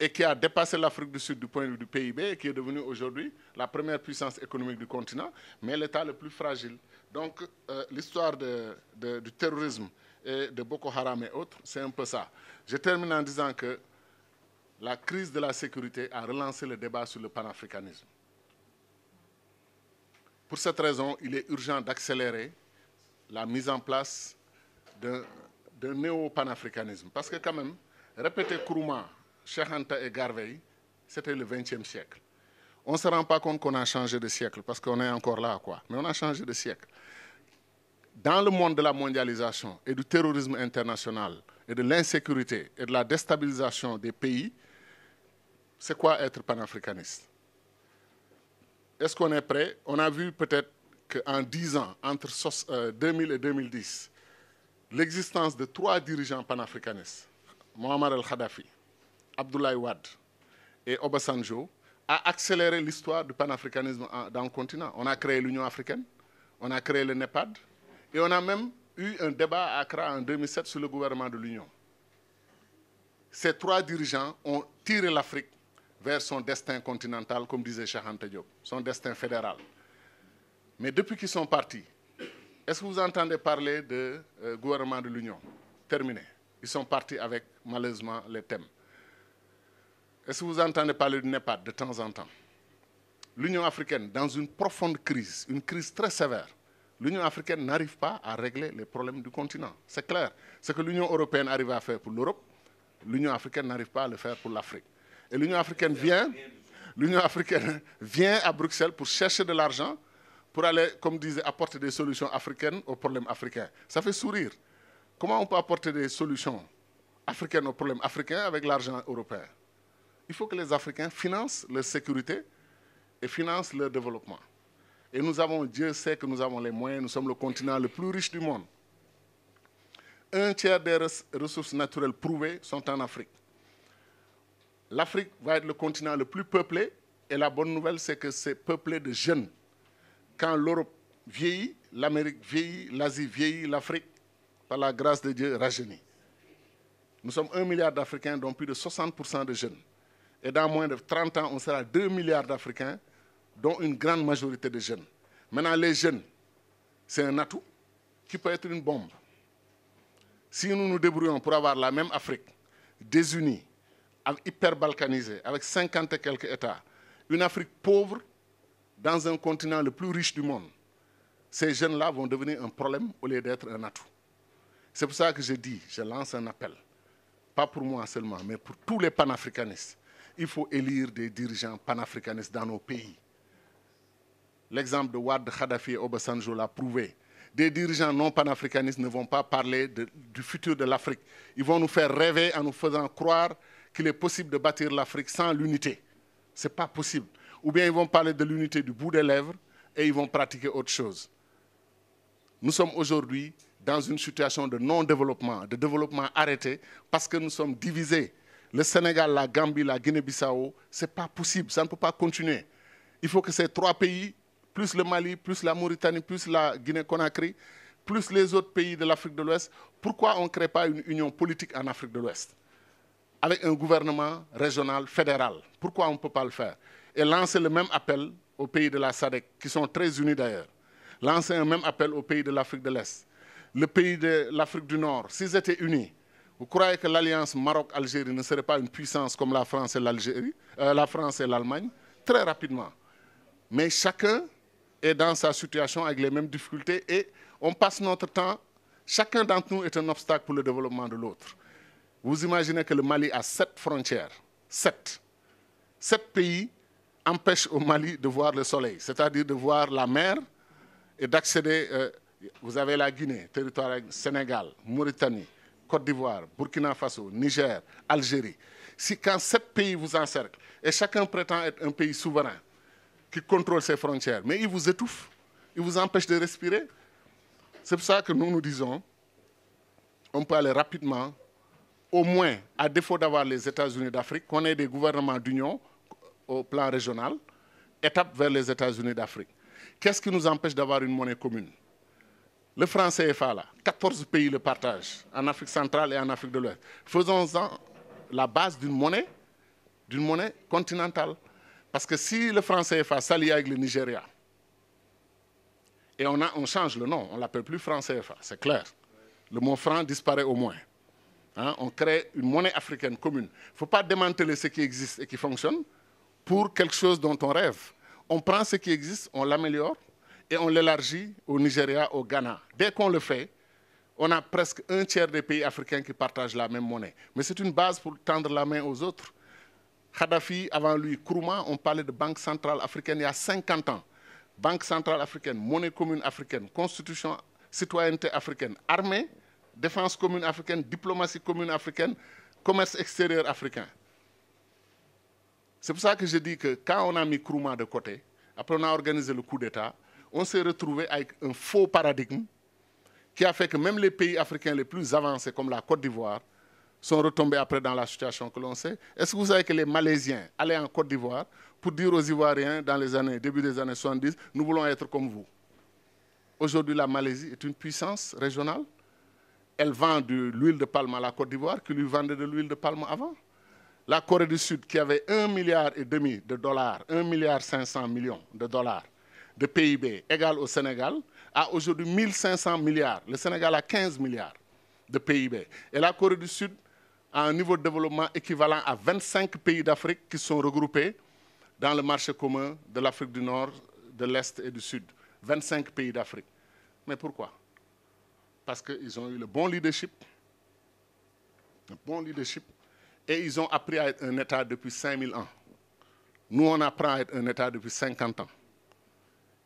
et qui a dépassé l'Afrique du Sud du point de vue du PIB et qui est devenue aujourd'hui la première puissance économique du continent, mais l'État le plus fragile. Donc euh, l'histoire du terrorisme et de Boko Haram et autres, c'est un peu ça. Je termine en disant que la crise de la sécurité a relancé le débat sur le panafricanisme. Pour cette raison, il est urgent d'accélérer la mise en place d'un néo-panafricanisme. Parce que quand même, Répétez Kourouma, Cheikhanta et Garvey, c'était le 20e siècle. On ne se rend pas compte qu'on a changé de siècle parce qu'on est encore là, quoi. Mais on a changé de siècle. Dans le monde de la mondialisation et du terrorisme international et de l'insécurité et de la déstabilisation des pays, c'est quoi être panafricaniste Est-ce qu'on est prêt On a vu peut-être qu'en 10 ans, entre 2000 euh, et 2010, l'existence de trois dirigeants panafricanistes Mohamed al-Kadhafi, Abdoulaye Wade et Obasanjo a accéléré l'histoire du panafricanisme dans le continent. On a créé l'Union africaine, on a créé le NEPAD et on a même eu un débat à Accra en 2007 sur le gouvernement de l'Union. Ces trois dirigeants ont tiré l'Afrique vers son destin continental, comme disait Shahante Diop, son destin fédéral. Mais depuis qu'ils sont partis, est-ce que vous entendez parler de euh, gouvernement de l'Union Terminé. Ils sont partis avec, malheureusement, les thèmes. Est-ce que vous entendez parler du NEPAD de temps en temps L'Union africaine, dans une profonde crise, une crise très sévère, l'Union africaine n'arrive pas à régler les problèmes du continent. C'est clair. Ce que l'Union européenne arrive à faire pour l'Europe, l'Union africaine n'arrive pas à le faire pour l'Afrique. Et l'Union africaine vient, l'Union africaine vient à Bruxelles pour chercher de l'argent, pour aller, comme disait, apporter des solutions africaines aux problèmes africains. Ça fait sourire. Comment on peut apporter des solutions africaines aux problèmes africains avec l'argent européen Il faut que les Africains financent leur sécurité et financent leur développement. Et nous avons, Dieu sait que nous avons les moyens, nous sommes le continent le plus riche du monde. Un tiers des ressources naturelles prouvées sont en Afrique. L'Afrique va être le continent le plus peuplé et la bonne nouvelle, c'est que c'est peuplé de jeunes. Quand l'Europe vieillit, l'Amérique vieillit, l'Asie vieillit, l'Afrique par la grâce de Dieu, rajeunis. Nous sommes un milliard d'Africains, dont plus de 60% de jeunes. Et dans moins de 30 ans, on sera 2 milliards d'Africains, dont une grande majorité de jeunes. Maintenant, les jeunes, c'est un atout qui peut être une bombe. Si nous nous débrouillons pour avoir la même Afrique, désunie, hyper balkanisée, avec 50 et quelques États, une Afrique pauvre dans un continent le plus riche du monde, ces jeunes-là vont devenir un problème au lieu d'être un atout. C'est pour ça que je dis, je lance un appel, pas pour moi seulement, mais pour tous les panafricanistes. Il faut élire des dirigeants panafricanistes dans nos pays. L'exemple de Wad Khadafi et Obasanjo l'a prouvé. Des dirigeants non panafricanistes ne vont pas parler du futur de l'Afrique. Ils vont nous faire rêver en nous faisant croire qu'il est possible de bâtir l'Afrique sans l'unité. Ce n'est pas possible. Ou bien ils vont parler de l'unité du bout des lèvres et ils vont pratiquer autre chose. Nous sommes aujourd'hui dans une situation de non-développement, de développement arrêté, parce que nous sommes divisés. Le Sénégal, la Gambie, la Guinée-Bissau, ce n'est pas possible, ça ne peut pas continuer. Il faut que ces trois pays, plus le Mali, plus la Mauritanie, plus la Guinée-Conakry, plus les autres pays de l'Afrique de l'Ouest, pourquoi on ne crée pas une union politique en Afrique de l'Ouest avec un gouvernement régional, fédéral Pourquoi on ne peut pas le faire Et lancer le même appel aux pays de la SADC, qui sont très unis d'ailleurs, lancer un même appel aux pays de l'Afrique de l'Est le pays de l'Afrique du Nord, s'ils étaient unis, vous croyez que l'alliance Maroc-Algérie ne serait pas une puissance comme la France et l'Algérie, euh, la France et l'Allemagne Très rapidement. Mais chacun est dans sa situation avec les mêmes difficultés et on passe notre temps, chacun d'entre nous est un obstacle pour le développement de l'autre. Vous imaginez que le Mali a sept frontières, sept. Sept pays empêchent au Mali de voir le soleil, c'est-à-dire de voir la mer et d'accéder euh, vous avez la Guinée, territoire Sénégal, Mauritanie, Côte d'Ivoire, Burkina Faso, Niger, Algérie. Si quand sept pays vous encerclent et chacun prétend être un pays souverain qui contrôle ses frontières, mais il vous étouffe, il vous empêche de respirer, c'est pour ça que nous nous disons, on peut aller rapidement, au moins, à défaut d'avoir les États-Unis d'Afrique, qu'on ait des gouvernements d'union au plan régional, étape vers les États-Unis d'Afrique. Qu'est-ce qui nous empêche d'avoir une monnaie commune le franc CFA, 14 pays le partagent, en Afrique centrale et en Afrique de l'Ouest. Faisons-en la base d'une monnaie, d'une monnaie continentale. Parce que si le franc CFA s'allie avec le Nigeria, et on, change le nom, on ne l'appelle plus franc CFA, c'est clair. Le mot franc disparaît au moins. Hein. on crée une monnaie africaine commune. Il ne faut pas démanteler ce qui existe et qui fonctionne pour quelque chose dont on rêve. On prend ce qui existe, on l'améliore, et on l'élargit au Nigeria, au Ghana. Dès qu'on le fait, on a presque un tiers des pays africains qui partagent la même monnaie. Mais c'est une base pour tendre la main aux autres. Kadhafi, avant lui, Krouma, on parlait de Banque centrale africaine il y a 50 ans. Banque centrale africaine, monnaie commune africaine, constitution, citoyenneté africaine, armée, défense commune africaine, diplomatie commune africaine, commerce extérieur africain. C'est pour ça que je dis que quand on a mis Krouma de côté, après on a organisé le coup d'État, on s'est retrouvé avec un faux paradigme qui a fait que même les pays africains les plus avancés, comme la Côte d'Ivoire, sont retombés après dans la situation que l'on sait. Est-ce que vous savez que les Malaisiens allaient en Côte d'Ivoire pour dire aux Ivoiriens, dans les années, début des années 70, nous voulons être comme vous Aujourd'hui, la Malaisie est une puissance régionale. Elle vend de l'huile de palme à la Côte d'Ivoire, qui lui vendait de l'huile de palme avant. La Corée du Sud, qui avait 1,5 milliard de dollars, 1,5 milliard de dollars de PIB égal au Sénégal a aujourd'hui 1500 milliards. Le Sénégal a 15 milliards de PIB. Et la Corée du Sud a un niveau de développement équivalent à 25 pays d'Afrique qui sont regroupés dans le marché commun de l'Afrique du Nord, de l'Est et du Sud. 25 pays d'Afrique. Mais pourquoi Parce qu'ils ont eu le bon leadership, le bon leadership, et ils ont appris à être un État depuis 5000 ans. Nous, on apprend à être un État depuis 50 ans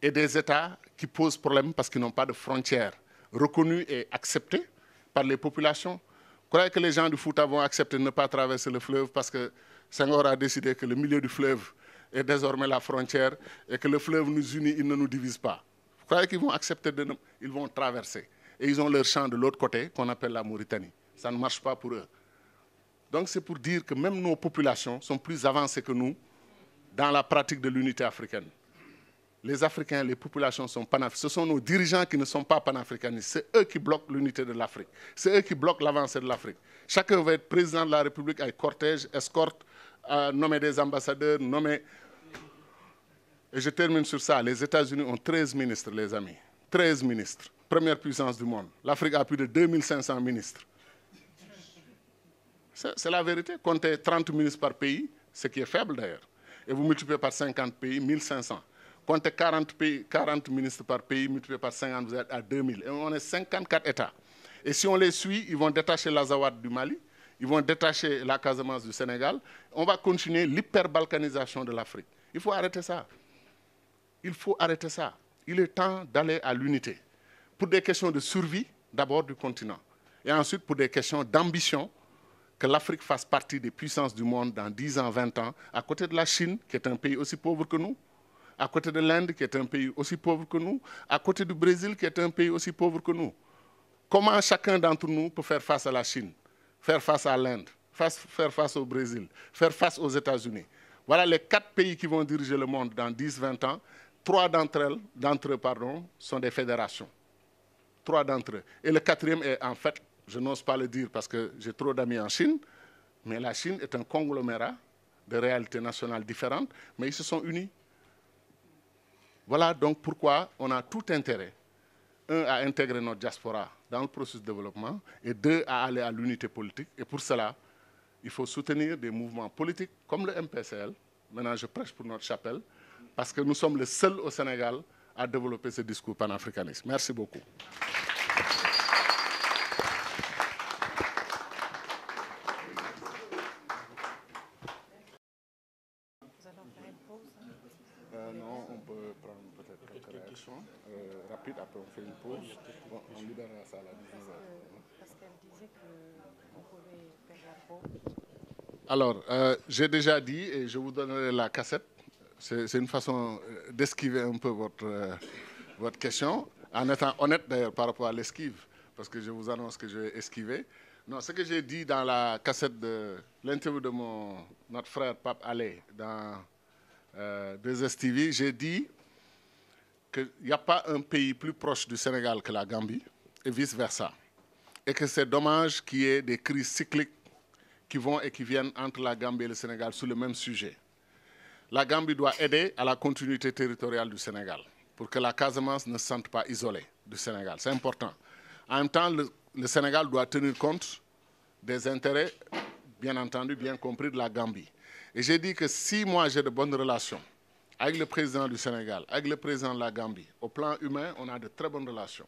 et des États qui posent problème parce qu'ils n'ont pas de frontières reconnues et acceptées par les populations. Vous croyez que les gens du Fouta vont accepter de ne pas traverser le fleuve parce que Senghor a décidé que le milieu du fleuve est désormais la frontière et que le fleuve nous unit, il ne nous divise pas. Vous croyez qu'ils vont accepter de ne... Ils vont traverser. Et ils ont leur champ de l'autre côté qu'on appelle la Mauritanie. Ça ne marche pas pour eux. Donc c'est pour dire que même nos populations sont plus avancées que nous dans la pratique de l'unité africaine les Africains, les populations sont panafricaines. Ce sont nos dirigeants qui ne sont pas panafricanistes. C'est eux qui bloquent l'unité de l'Afrique. C'est eux qui bloquent l'avancée de l'Afrique. Chacun va être président de la République avec cortège, escorte, euh, nommer des ambassadeurs, nommer... Et je termine sur ça. Les États-Unis ont 13 ministres, les amis. 13 ministres. Première puissance du monde. L'Afrique a plus de 2500 ministres. C'est la vérité. Comptez 30 ministres par pays, ce qui est faible d'ailleurs. Et vous multipliez par 50 pays, 1500. Comptez 40, 40 ministres par pays multiplié par 50, vous êtes à 2000. Et on est 54 États. Et si on les suit, ils vont détacher l'Azawad du Mali, ils vont détacher la Casamance du Sénégal. On va continuer l'hyper-balkanisation de l'Afrique. Il faut arrêter ça. Il faut arrêter ça. Il est temps d'aller à l'unité. Pour des questions de survie, d'abord du continent. Et ensuite, pour des questions d'ambition, que l'Afrique fasse partie des puissances du monde dans 10 ans, 20 ans, à côté de la Chine, qui est un pays aussi pauvre que nous, à côté de l'Inde, qui est un pays aussi pauvre que nous, à côté du Brésil, qui est un pays aussi pauvre que nous. Comment chacun d'entre nous peut faire face à la Chine, faire face à l'Inde, faire face au Brésil, faire face aux États-Unis Voilà les quatre pays qui vont diriger le monde dans 10-20 ans. Trois d'entre d'entre eux, pardon, sont des fédérations. Trois d'entre eux. Et le quatrième est en fait, je n'ose pas le dire parce que j'ai trop d'amis en Chine, mais la Chine est un conglomérat de réalités nationales différentes, mais ils se sont unis voilà donc pourquoi on a tout intérêt, un, à intégrer notre diaspora dans le processus de développement, et deux, à aller à l'unité politique. Et pour cela, il faut soutenir des mouvements politiques comme le MPCL. Maintenant, je prêche pour notre chapelle, parce que nous sommes les seuls au Sénégal à développer ce discours panafricaniste. Merci beaucoup. Alors, euh, j'ai déjà dit, et je vous donnerai la cassette, c'est une façon euh, d'esquiver un peu votre, euh, votre question, en étant honnête d'ailleurs par rapport à l'esquive, parce que je vous annonce que je vais esquiver. Non, ce que j'ai dit dans la cassette de l'interview de mon, notre frère Pape Allais dans euh, Deux j'ai dit qu'il n'y a pas un pays plus proche du Sénégal que la Gambie, et vice-versa. Et que c'est dommage qu'il y ait des crises cycliques qui vont et qui viennent entre la Gambie et le Sénégal sur le même sujet. La Gambie doit aider à la continuité territoriale du Sénégal pour que la Casamance ne sente pas isolée du Sénégal. C'est important. En même temps, le, le, Sénégal doit tenir compte des intérêts, bien entendu, bien compris, de la Gambie. Et j'ai dit que si moi j'ai de bonnes relations avec le président du Sénégal, avec le président de la Gambie, au plan humain, on a de très bonnes relations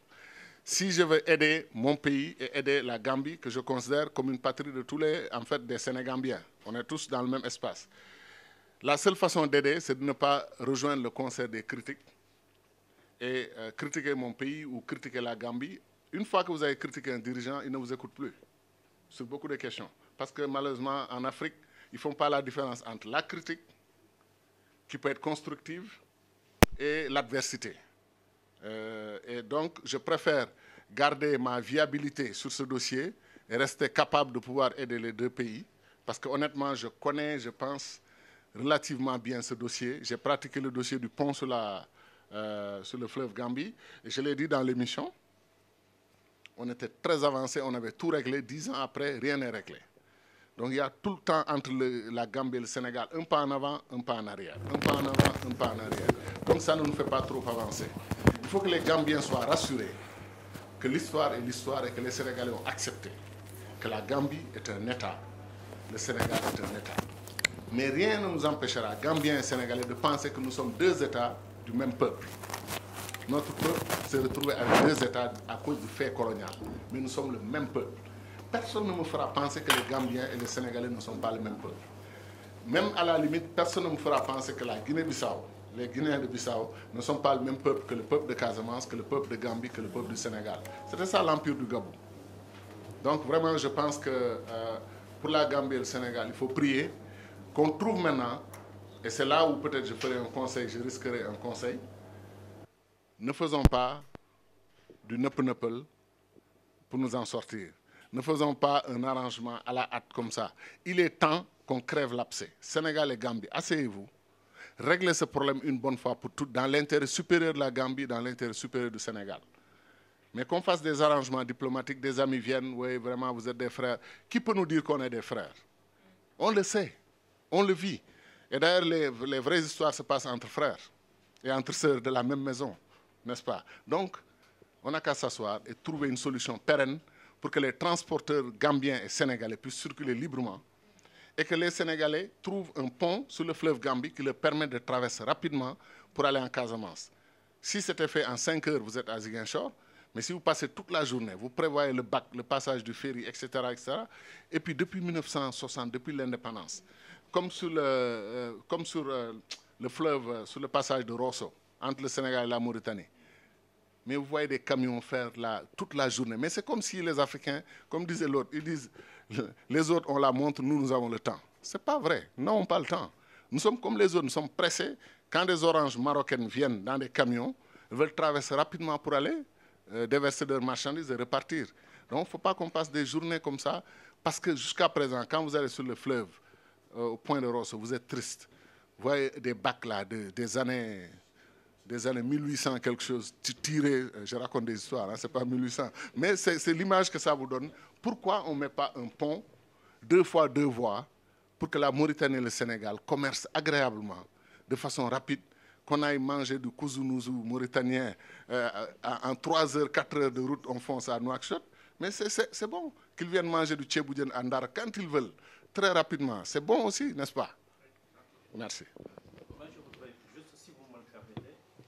si je veux aider mon pays et aider la Gambie, que je considère comme une patrie de tous les, en fait, des Sénégambiens, on est tous dans le même espace. La seule façon d'aider, c'est de ne pas rejoindre le concert des critiques et euh, critiquer mon pays ou critiquer la Gambie. Une fois que vous avez critiqué un dirigeant, il ne vous écoute plus sur beaucoup de questions. Parce que malheureusement, en Afrique, ils ne font pas la différence entre la critique, qui peut être constructive, et l'adversité. Euh, et donc, je préfère garder ma viabilité sur ce dossier et rester capable de pouvoir aider les deux pays. Parce que honnêtement, je connais, je pense relativement bien ce dossier. J'ai pratiqué le dossier du pont sur, euh, sur le fleuve Gambie. Et je l'ai dit dans l'émission, on était très avancé, on avait tout réglé. Dix ans après, rien n'est réglé. Donc il y a tout le temps entre la Gambie et le Sénégal, un pas en avant, un pas en arrière, un pas en avant, un pas en arrière. Donc ça ne nous fait pas trop avancer il faut que les Gambiens soient rassurés que l'histoire est l'histoire et que les Sénégalais ont accepté que la Gambie est un État, le Sénégal est un État. Mais rien ne nous empêchera, Gambiens et Sénégalais, de penser que nous sommes deux États du même peuple. Notre peuple s'est retrouvé avec deux États à cause du fait colonial, mais nous sommes le même peuple. Personne ne me fera penser que les Gambiens et les Sénégalais ne sont pas le même peuple. Même à la limite, personne ne me fera penser que la Guinée-Bissau les Guinéens de Bissau ne sont pas le même peuple que le peuple de Casamance, que le peuple de Gambie, que le peuple du Sénégal. C'était ça l'empire du Gabon. Donc vraiment, je pense que euh, pour la Gambie et le Sénégal, il faut prier qu'on trouve maintenant, et c'est là où peut-être je ferai un conseil, je risquerai un conseil, ne faisons pas du neuple pour nous en sortir. Ne faisons pas un arrangement à la hâte comme ça. Il est temps qu'on crève l'abcès. Sénégal et Gambie, asseyez-vous régler ce problème une bonne fois pour toutes, dans l'intérêt supérieur de la Gambie, dans l'intérêt supérieur du Sénégal. Mais qu'on fasse des arrangements diplomatiques, des amis viennent, oui, vraiment, vous êtes des frères. Qui peut nous dire qu'on est des frères On le sait, on le vit. Et d'ailleurs, les, vraies histoires se passent entre frères et entre sœurs de la même maison, n'est-ce pas Donc, on n'a qu'à s'asseoir et trouver une solution pérenne pour que les transporteurs gambiens et sénégalais puissent circuler librement et que les Sénégalais trouvent un pont sur le fleuve Gambie qui leur permet de traverser rapidement pour aller en Casamance. Si c'était fait en 5 heures, vous êtes à Ziguinchor, mais si vous passez toute la journée, vous prévoyez le bac, le passage du ferry, etc., etc. Et puis depuis 1960, depuis l'indépendance, comme sur le, euh, comme sur, euh, le fleuve, euh, sur le passage de Rosso, entre le Sénégal et la Mauritanie, mais vous voyez des camions faire là toute la journée. Mais c'est comme si les Africains, comme disait l'autre, ils disent les autres, on la montre, nous, nous avons le temps. Ce n'est pas vrai. Nous n'avons pas le temps. Nous sommes comme les autres, nous sommes pressés. Quand des oranges marocaines viennent dans des camions, elles veulent traverser rapidement pour aller euh, déverser leurs marchandises et repartir. Donc, il ne faut pas qu'on passe des journées comme ça, parce que jusqu'à présent, quand vous allez sur le fleuve, euh, au point de Rosso, vous êtes triste. Vous voyez des bacs là, des années des années 1800 quelque chose, tiré, euh, je raconte des histoires, hein, n'est pas 1800, mais c'est l'image que ça vous donne pourquoi on ne met pas un pont, deux fois deux voies, pour que la Mauritanie et le Sénégal commercent agréablement, de façon rapide, qu'on aille manger du kouzounouzou mauritanien euh, en 3 heures, 4 heures de route, on fonce à Nouakchott. Mais c'est bon qu'ils viennent manger du à andar quand ils veulent, très rapidement. C'est bon aussi, n'est-ce pas Merci.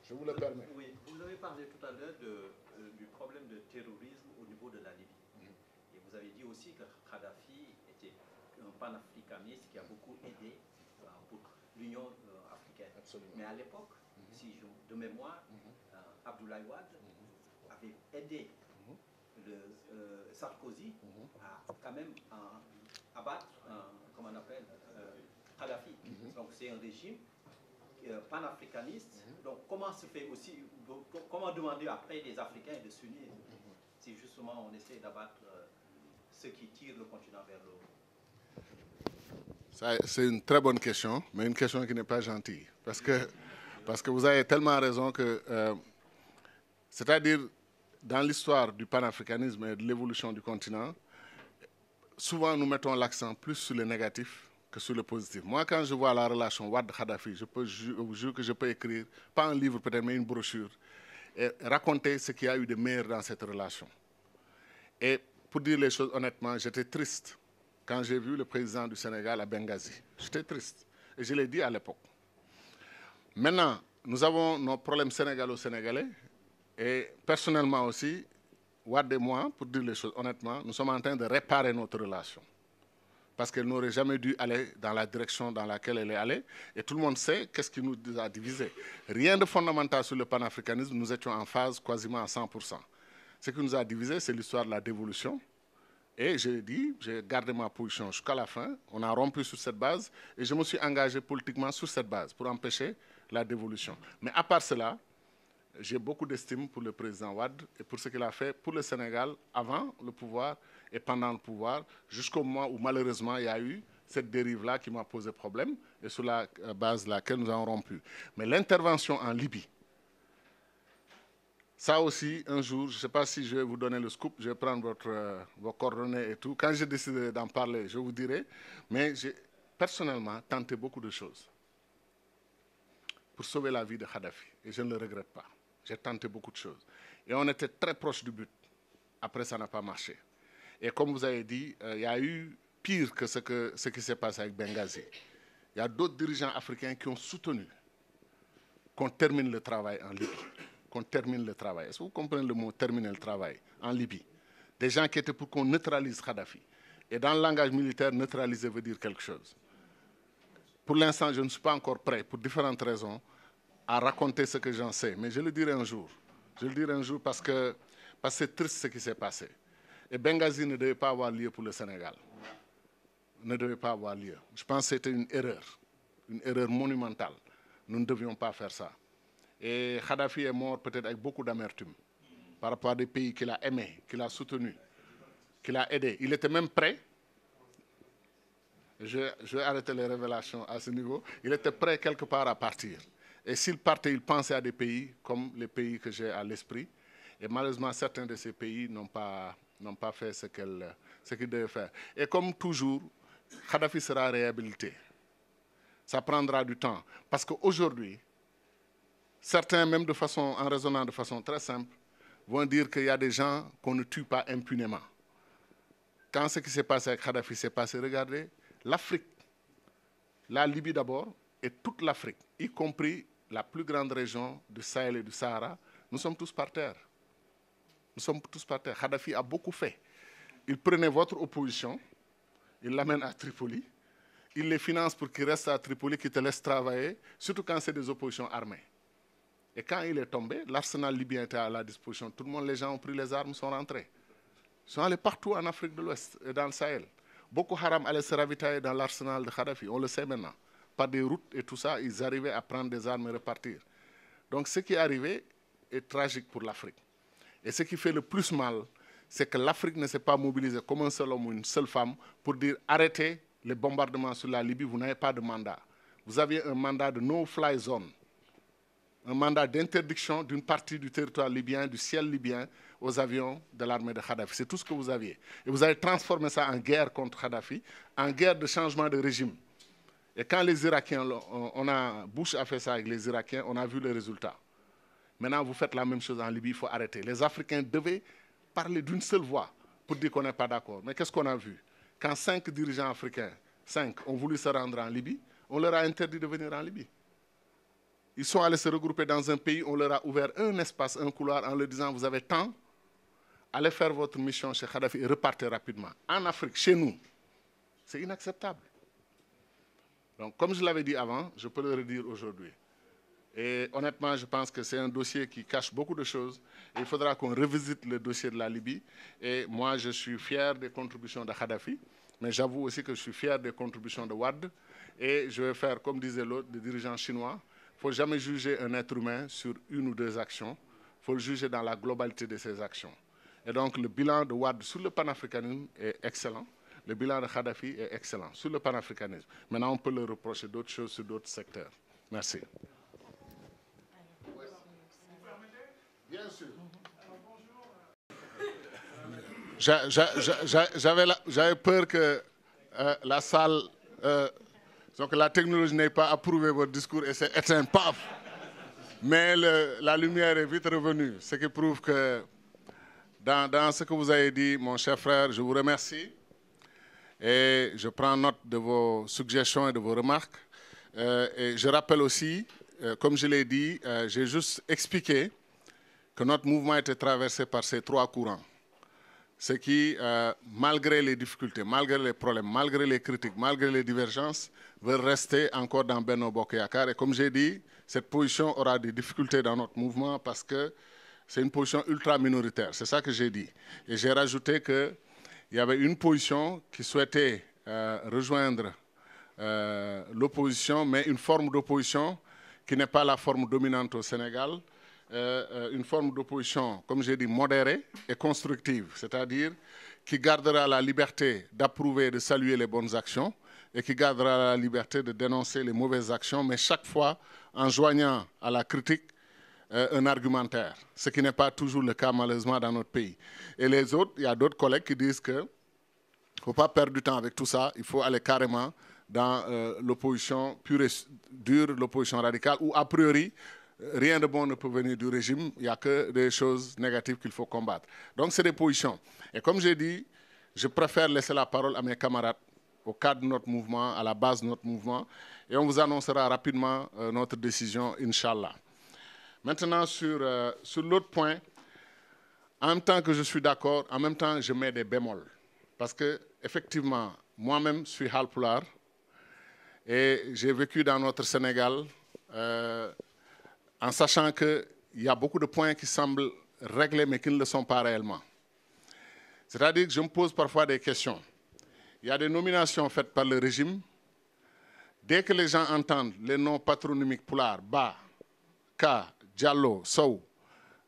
je vous le permets. vous panafricaniste qui a beaucoup aidé euh, pour l'Union euh, africaine. Mais à l'époque, mhm. si je, de mémoire, mhm. euh, Abdoulaye Wade mhm. avait aidé le, Sarkozy à quand même abattre, comment on appelle, Kadhafi. Donc c'est un régime panafricaniste. Donc comment se fait aussi, comment demander après les Africains de s'unir si justement on essaie d'abattre ce qui tire le continent vers l'eau c'est une très bonne question, mais une question qui n'est pas gentille. Parce que, parce que vous avez tellement raison que, euh, c'est-à-dire, dans l'histoire du panafricanisme et de l'évolution du continent, souvent nous mettons l'accent plus sur le négatif que sur le positif. Moi, quand je vois la relation Wad-Khadafi, je peux jure que je peux écrire, pas un livre peut-être, mais une brochure, et raconter ce qu'il y a eu de meilleur dans cette relation. Et pour dire les choses honnêtement, j'étais triste quand j'ai vu le président du Sénégal à Benghazi. J'étais triste et je l'ai dit à l'époque. Maintenant, nous avons nos problèmes sénégalo-sénégalais et personnellement aussi, Wad et moi, pour dire les choses honnêtement, nous sommes en train de réparer notre relation parce qu'elle n'aurait jamais dû aller dans la direction dans laquelle elle est allée. Et tout le monde sait qu'est-ce qui nous a divisés. Rien de fondamental sur le panafricanisme, nous étions en phase quasiment à 100%. Ce qui nous a divisés, c'est l'histoire de la dévolution, et j'ai dit, j'ai gardé ma position jusqu'à la fin. On a rompu sur cette base et je me suis engagé politiquement sur cette base pour empêcher la dévolution. Mais à part cela, j'ai beaucoup d'estime pour le président Ouad et pour ce qu'il a fait pour le Sénégal avant le pouvoir et pendant le pouvoir, jusqu'au moment où malheureusement il y a eu cette dérive-là qui m'a posé problème et sur la euh, base laquelle nous avons rompu. Mais l'intervention en Libye, ça aussi, un jour, je ne sais pas si je vais vous donner le scoop, je vais prendre votre, euh, vos coordonnées et tout. Quand j'ai décidé d'en parler, je vous dirai. Mais j'ai personnellement tenté beaucoup de choses pour sauver la vie de Kadhafi. Et je ne le regrette pas. J'ai tenté beaucoup de choses. Et on était très proche du but. Après, ça n'a pas marché. Et comme vous avez dit, euh, il y a eu pire que ce, que, ce qui s'est passé avec Benghazi. Il y a d'autres dirigeants africains qui ont soutenu qu'on termine le travail en Libye qu'on termine le travail. Est-ce que vous comprenez le mot terminer le travail en Libye Des gens qui étaient pour qu'on neutralise Kadhafi. Et dans le langage militaire, neutraliser veut dire quelque chose. Pour l'instant, je ne suis pas encore prêt, pour différentes raisons, à raconter ce que j'en sais. Mais je le dirai un jour. Je le dirai un jour parce que parce c'est triste ce qui s'est passé. Et Benghazi ne devait pas avoir lieu pour le Sénégal. Ne devait pas avoir lieu. Je pense que c'était une erreur, une erreur monumentale. Nous ne devions pas faire ça. Et Kadhafi est mort peut-être avec beaucoup d'amertume par rapport à des pays qu'il a aimés, qu'il a soutenus, qu'il a aidés. Il était même prêt, je, je, vais arrêter les révélations à ce niveau, il était prêt quelque part à partir. Et s'il partait, il pensait à des pays comme les pays que j'ai à l'esprit. Et malheureusement, certains de ces pays n'ont pas, n'ont pas fait ce qu'ils devaient faire. Et comme toujours, Kadhafi sera réhabilité. Ça prendra du temps. Parce qu'aujourd'hui, Certains, même de façon, en raisonnant de façon très simple, vont dire qu'il y a des gens qu'on ne tue pas impunément. Quand ce qui s'est passé avec Kadhafi s'est passé, regardez, l'Afrique, la Libye d'abord, et toute l'Afrique, y compris la plus grande région du Sahel et du Sahara, nous sommes tous par terre. Nous sommes tous par terre. Kadhafi a beaucoup fait. Il prenait votre opposition, il l'amène à Tripoli, il les finance pour qu'ils restent à Tripoli, qu'ils te laissent travailler, surtout quand c'est des oppositions armées. Et quand il est tombé, l'arsenal libyen était à la disposition. Tout le monde, les gens ont pris les armes, sont rentrés. Ils sont allés partout en Afrique de l'Ouest et dans le Sahel. Beaucoup Haram allait se ravitailler dans l'arsenal de Khadafi, on le sait maintenant. Par des routes et tout ça, ils arrivaient à prendre des armes et repartir. Donc ce qui est arrivé est tragique pour l'Afrique. Et ce qui fait le plus mal, c'est que l'Afrique ne s'est pas mobilisée comme un seul homme ou une seule femme pour dire arrêtez les bombardements sur la Libye, vous n'avez pas de mandat. Vous aviez un mandat de no-fly zone un mandat d'interdiction d'une partie du territoire libyen, du ciel libyen, aux avions de l'armée de Kadhafi. C'est tout ce que vous aviez. Et vous avez transformé ça en guerre contre Kadhafi, en guerre de changement de régime. Et quand les Irakiens, on a, Bush a fait ça avec les Irakiens, on a vu les résultats. Maintenant, vous faites la même chose en Libye, il faut arrêter. Les Africains devaient parler d'une seule voix pour dire qu'on n'est pas d'accord. Mais qu'est-ce qu'on a vu Quand cinq dirigeants africains, cinq, ont voulu se rendre en Libye, on leur a interdit de venir en Libye. Ils sont allés se regrouper dans un pays, on leur a ouvert un espace, un couloir en leur disant vous avez temps allez faire votre mission chez Kadhafi et repartez rapidement. En Afrique, chez nous, c'est inacceptable. Donc, comme je l'avais dit avant, je peux le redire aujourd'hui. Et honnêtement, je pense que c'est un dossier qui cache beaucoup de choses. Il faudra qu'on revisite le dossier de la Libye. Et moi, je suis fier des contributions de Kadhafi, mais j'avoue aussi que je suis fier des contributions de Wad. Et je vais faire, comme disait l'autre, des dirigeants chinois, il ne faut jamais juger un être humain sur une ou deux actions. Il faut le juger dans la globalité de ses actions. Et donc, le bilan de Wad, sur le panafricanisme est excellent. Le bilan de Kadhafi est excellent sur le panafricanisme. Maintenant, on peut le reprocher d'autres choses sur d'autres secteurs. Merci. Bien sûr. J'avais peur que euh, la salle euh, donc la technologie n'est pas approuvé votre discours et c'est éteint, paf Mais la lumière est vite revenue, ce qui prouve que dans, ce que vous avez dit, mon cher frère, je vous remercie et je prends note de vos suggestions et de vos remarques. Euh, et je rappelle aussi, euh, comme je l'ai dit, euh, j'ai juste expliqué que notre mouvement était traversé par ces trois courants ce qui, euh, malgré les difficultés, malgré les problèmes, malgré les critiques, malgré les divergences, veut rester encore dans Beno Bokeyakar. Et comme j'ai dit, cette position aura des difficultés dans notre mouvement parce que c'est une position ultra minoritaire. C'est ça que j'ai dit. Et j'ai rajouté qu'il y avait une position qui souhaitait euh, rejoindre euh, l'opposition, mais une forme d'opposition qui n'est pas la forme dominante au Sénégal, euh, euh, une forme d'opposition, comme j'ai dit, modérée et constructive, c'est-à-dire qui gardera la liberté d'approuver et de saluer les bonnes actions et qui gardera la liberté de dénoncer les mauvaises actions, mais chaque fois en joignant à la critique euh, un argumentaire, ce qui n'est pas toujours le cas malheureusement dans notre pays. Et les autres, il y a d'autres collègues qui disent que ne faut pas perdre du temps avec tout ça, il faut aller carrément dans l'opposition pure et dure, l'opposition radicale, ou a priori, rien de bon ne peut venir du régime, il n'y a que des choses négatives qu'il faut combattre. Donc c'est des positions. Et comme j'ai dit, je préfère laisser la parole à mes camarades au cadre de notre mouvement, à la base de notre mouvement, et on vous annoncera rapidement euh, notre décision, Inch'Allah. Maintenant, sur, euh, sur l'autre point, en même temps que je suis d'accord, en même temps, je mets des bémols. Parce que, effectivement, moi-même, je suis Halpoulard, et j'ai vécu dans notre Sénégal. Euh, en sachant qu'il y a beaucoup de points qui semblent réglés, mais qui ne le sont pas réellement. C'est-à-dire que je me pose parfois des questions. Il y a des nominations faites par le régime. Dès que les gens entendent les noms patronymiques Poulard, Ba, Ka, Diallo, Sou,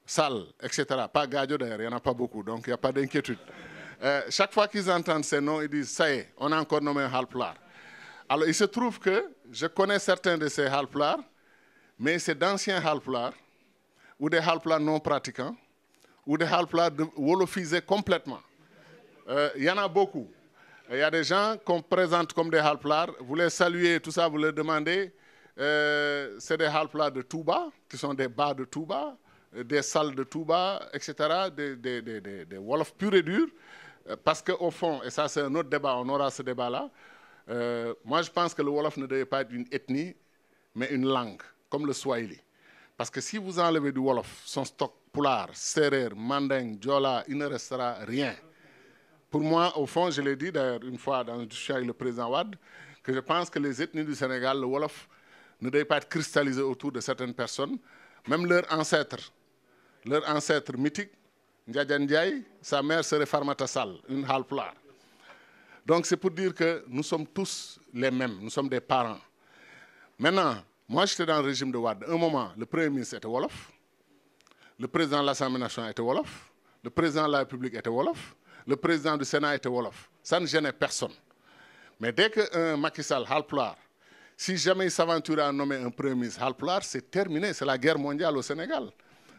Sal, etc., pas Gadio d'ailleurs, il n'y en a pas beaucoup, donc il n'y a pas d'inquiétude. Euh, chaque fois qu'ils entendent ces noms, ils disent Ça y est, on a encore nommé un Halplar. Alors il se trouve que je connais certains de ces Halplars mais c'est d'anciens halplars ou des halplars non pratiquants ou des halplars wolofisés complètement. Il euh, y en a beaucoup. Il y a des gens qu'on présente comme des halplars. Vous les saluez, tout ça, vous les demandez. Euh, c'est des halplars de Touba, qui sont des bars de Touba, euh, des salles de Touba, etc., des, des, des, purs et durs. Parce qu'au fond, et ça c'est un autre débat, on aura ce débat-là, moi je pense que le Wolof ne devait pas être une ethnie, mais une langue comme le Swahili. Parce que si vous enlevez du Wolof son stock Poulard, serrer, manding, djola, il ne restera rien. Pour moi, au fond, je l'ai dit d'ailleurs une fois dans le avec le président Wad, que je pense que les ethnies du Sénégal, le Wolof, ne devaient pas être cristallisées autour de certaines personnes. Même leurs ancêtres, leur ancêtre mythique, Ndjadjan sa mère serait Farmatasal, une Donc c'est pour dire que nous sommes tous les mêmes, nous sommes des parents. Maintenant, moi, j'étais dans le régime de Wad. Un moment, le Premier ministre était Wolof, le président de l'Assemblée nationale était Wolof, le président de la République était Wolof, le président du Sénat était Wolof. Ça ne gênait personne. Mais dès qu'un Macky Sall, Halplar, si jamais il s'aventurait à nommer un Premier ministre Halplar, c'est terminé, c'est la guerre mondiale au Sénégal.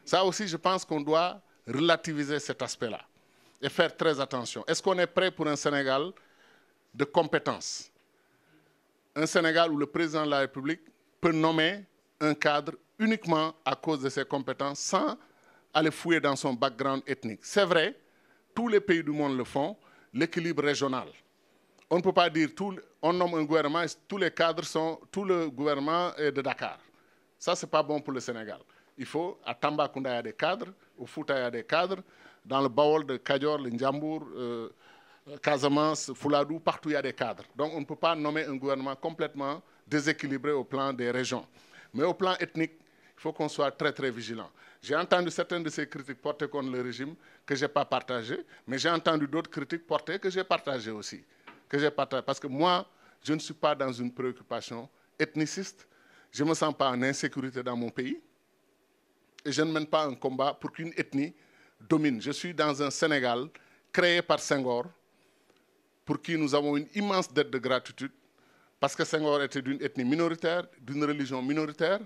Ça aussi, je pense qu'on doit relativiser cet aspect-là et faire très attention. Est-ce qu'on est prêt pour un Sénégal de compétences Un Sénégal où le président de la République peut nommer un cadre uniquement à cause de ses compétences sans aller fouiller dans son background ethnique. C'est vrai, tous les pays du monde le font, l'équilibre régional. On ne peut pas dire, tout, on nomme un gouvernement et tous les cadres sont, tout le gouvernement est de Dakar. Ça, ce n'est pas bon pour le Sénégal. Il faut, à Tambacounda, il y a des cadres, au Fouta, il y a des cadres, dans le Baol de Kajor, le Ndjambour, euh, Casamance, Fouladou, partout, il y a des cadres. Donc, on ne peut pas nommer un gouvernement complètement déséquilibré au plan des régions. Mais au plan ethnique, il faut qu'on soit très, très vigilant. J'ai entendu certaines de ces critiques portées contre le régime que je n'ai pas partagées, mais j'ai entendu d'autres critiques portées que j'ai partagées aussi. Que j'ai partagé Parce que moi, je ne suis pas dans une préoccupation ethniciste. Je ne me sens pas en insécurité dans mon pays. Et je ne mène pas un combat pour qu'une ethnie domine. Je suis dans un Sénégal créé par Senghor, pour qui nous avons une immense dette de gratitude parce que Senghor était d'une ethnie minoritaire, d'une religion minoritaire.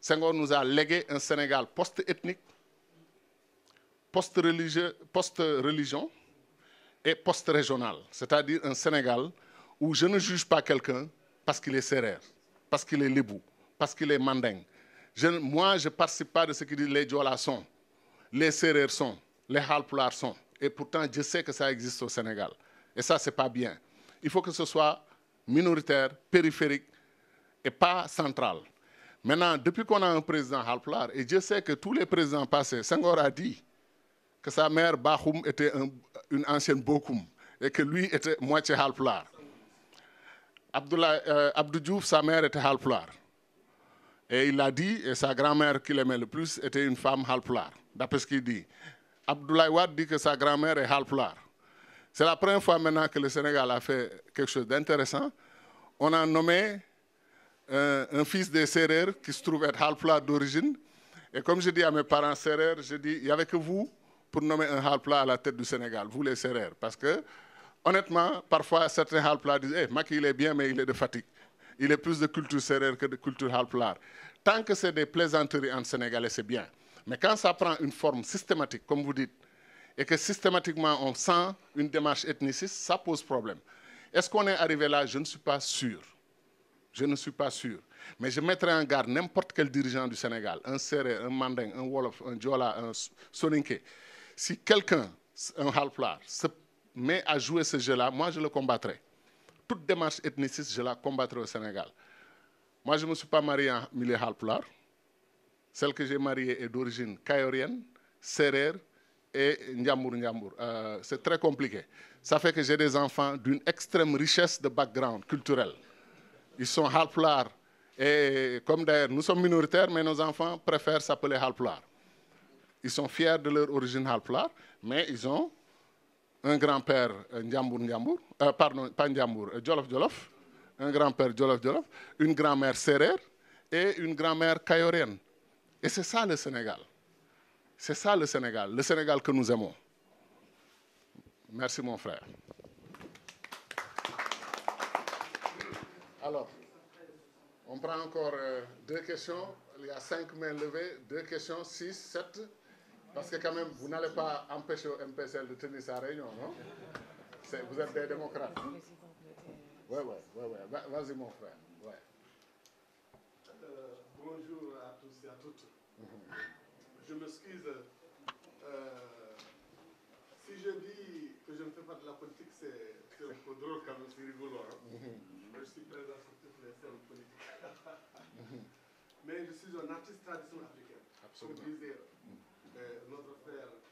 Senghor nous a légué un Sénégal post-ethnique, post post-religion et post-régional. C'est-à-dire un Sénégal où je ne juge pas quelqu'un parce qu'il est serrère, parce qu'il est libou, parce qu'il est mandingue. Je, moi, je ne participe pas de ce qui dit les Djola sont, les serrères sont, les halpoulars sont. Et pourtant, je sais que ça existe au Sénégal. Et ça, ce n'est pas bien. Il faut que ce soit minoritaire, périphérique et pas central. Maintenant, depuis qu'on a un président Halplar, et je sais que tous les présidents passés, Senghor a dit que sa mère Bahoum était une ancienne Bokoum et que lui était moitié Halplar. Euh, Abdou sa mère était Halplar. Et il a dit, et sa grand-mère qu'il aimait le plus était une femme Halplar, d'après ce qu'il dit. Abdoulaye Wad dit que sa grand-mère est Halplar. C'est la première fois maintenant que le Sénégal a fait quelque chose d'intéressant. On a nommé euh, un fils des serreurs qui se trouve être Halpla d'origine. Et comme je dis à mes parents serreurs, je dis, il n'y avait que vous pour nommer un Halpla à la tête du Sénégal, vous les serreurs. Parce que, honnêtement, parfois, certains Halpla disent, eh, Maki, il est bien, mais il est de fatigue. Il est plus de culture Sérère que de culture Halpla. Tant que c'est des plaisanteries en Sénégalais, c'est bien. Mais quand ça prend une forme systématique, comme vous dites, et que systématiquement on sent une démarche ethniciste, ça pose problème. Est-ce qu'on est arrivé là Je ne suis pas sûr. Je ne suis pas sûr. Mais je mettrai en garde n'importe quel dirigeant du Sénégal, un Serré, un Manding, un Wolof, un Diola, un Soninke. Si quelqu'un, un Halplar, se met à jouer ce jeu-là, moi je le combattrai. Toute démarche ethniciste, je la combattrai au Sénégal. Moi, je ne me suis pas marié en milieu Halplar. Celle que j'ai mariée est d'origine caïorienne, serrère, et Ndiambour Ndiambour. Euh, c'est très compliqué. Ça fait que j'ai des enfants d'une extrême richesse de background culturel. Ils sont halplar. Et comme d'ailleurs, nous sommes minoritaires, mais nos enfants préfèrent s'appeler halplar. Ils sont fiers de leur origine halplar, mais ils ont un grand-père euh, Ndiambour Ndiambour, euh, pardon, pas Ndiambour, Djolof Djolof, un grand-père Djolof Djolof, une grand-mère Serrer et une grand-mère Kayorienne. Et c'est ça le Sénégal. C'est ça le Sénégal, le Sénégal que nous aimons. Merci mon frère. Alors, on prend encore euh, deux questions. Il y a cinq mains levées, deux questions, six, sept. Parce que quand même, vous n'allez pas empêcher au MPCL de tenir sa réunion, non Vous êtes des démocrates. Oui, oui, oui. Vas-y mon frère. Euh, bonjour à tous et à toutes. Mhm je m'excuse. Euh, si je dis que je ne fais pas de la politique, c'est un peu drôle quand même, c'est rigolo. Hein? Mais mhm. je suis présent sur toutes les scènes politiques. *laughs* Mais je suis un artiste tradition africain. Absolument. euh, notre frère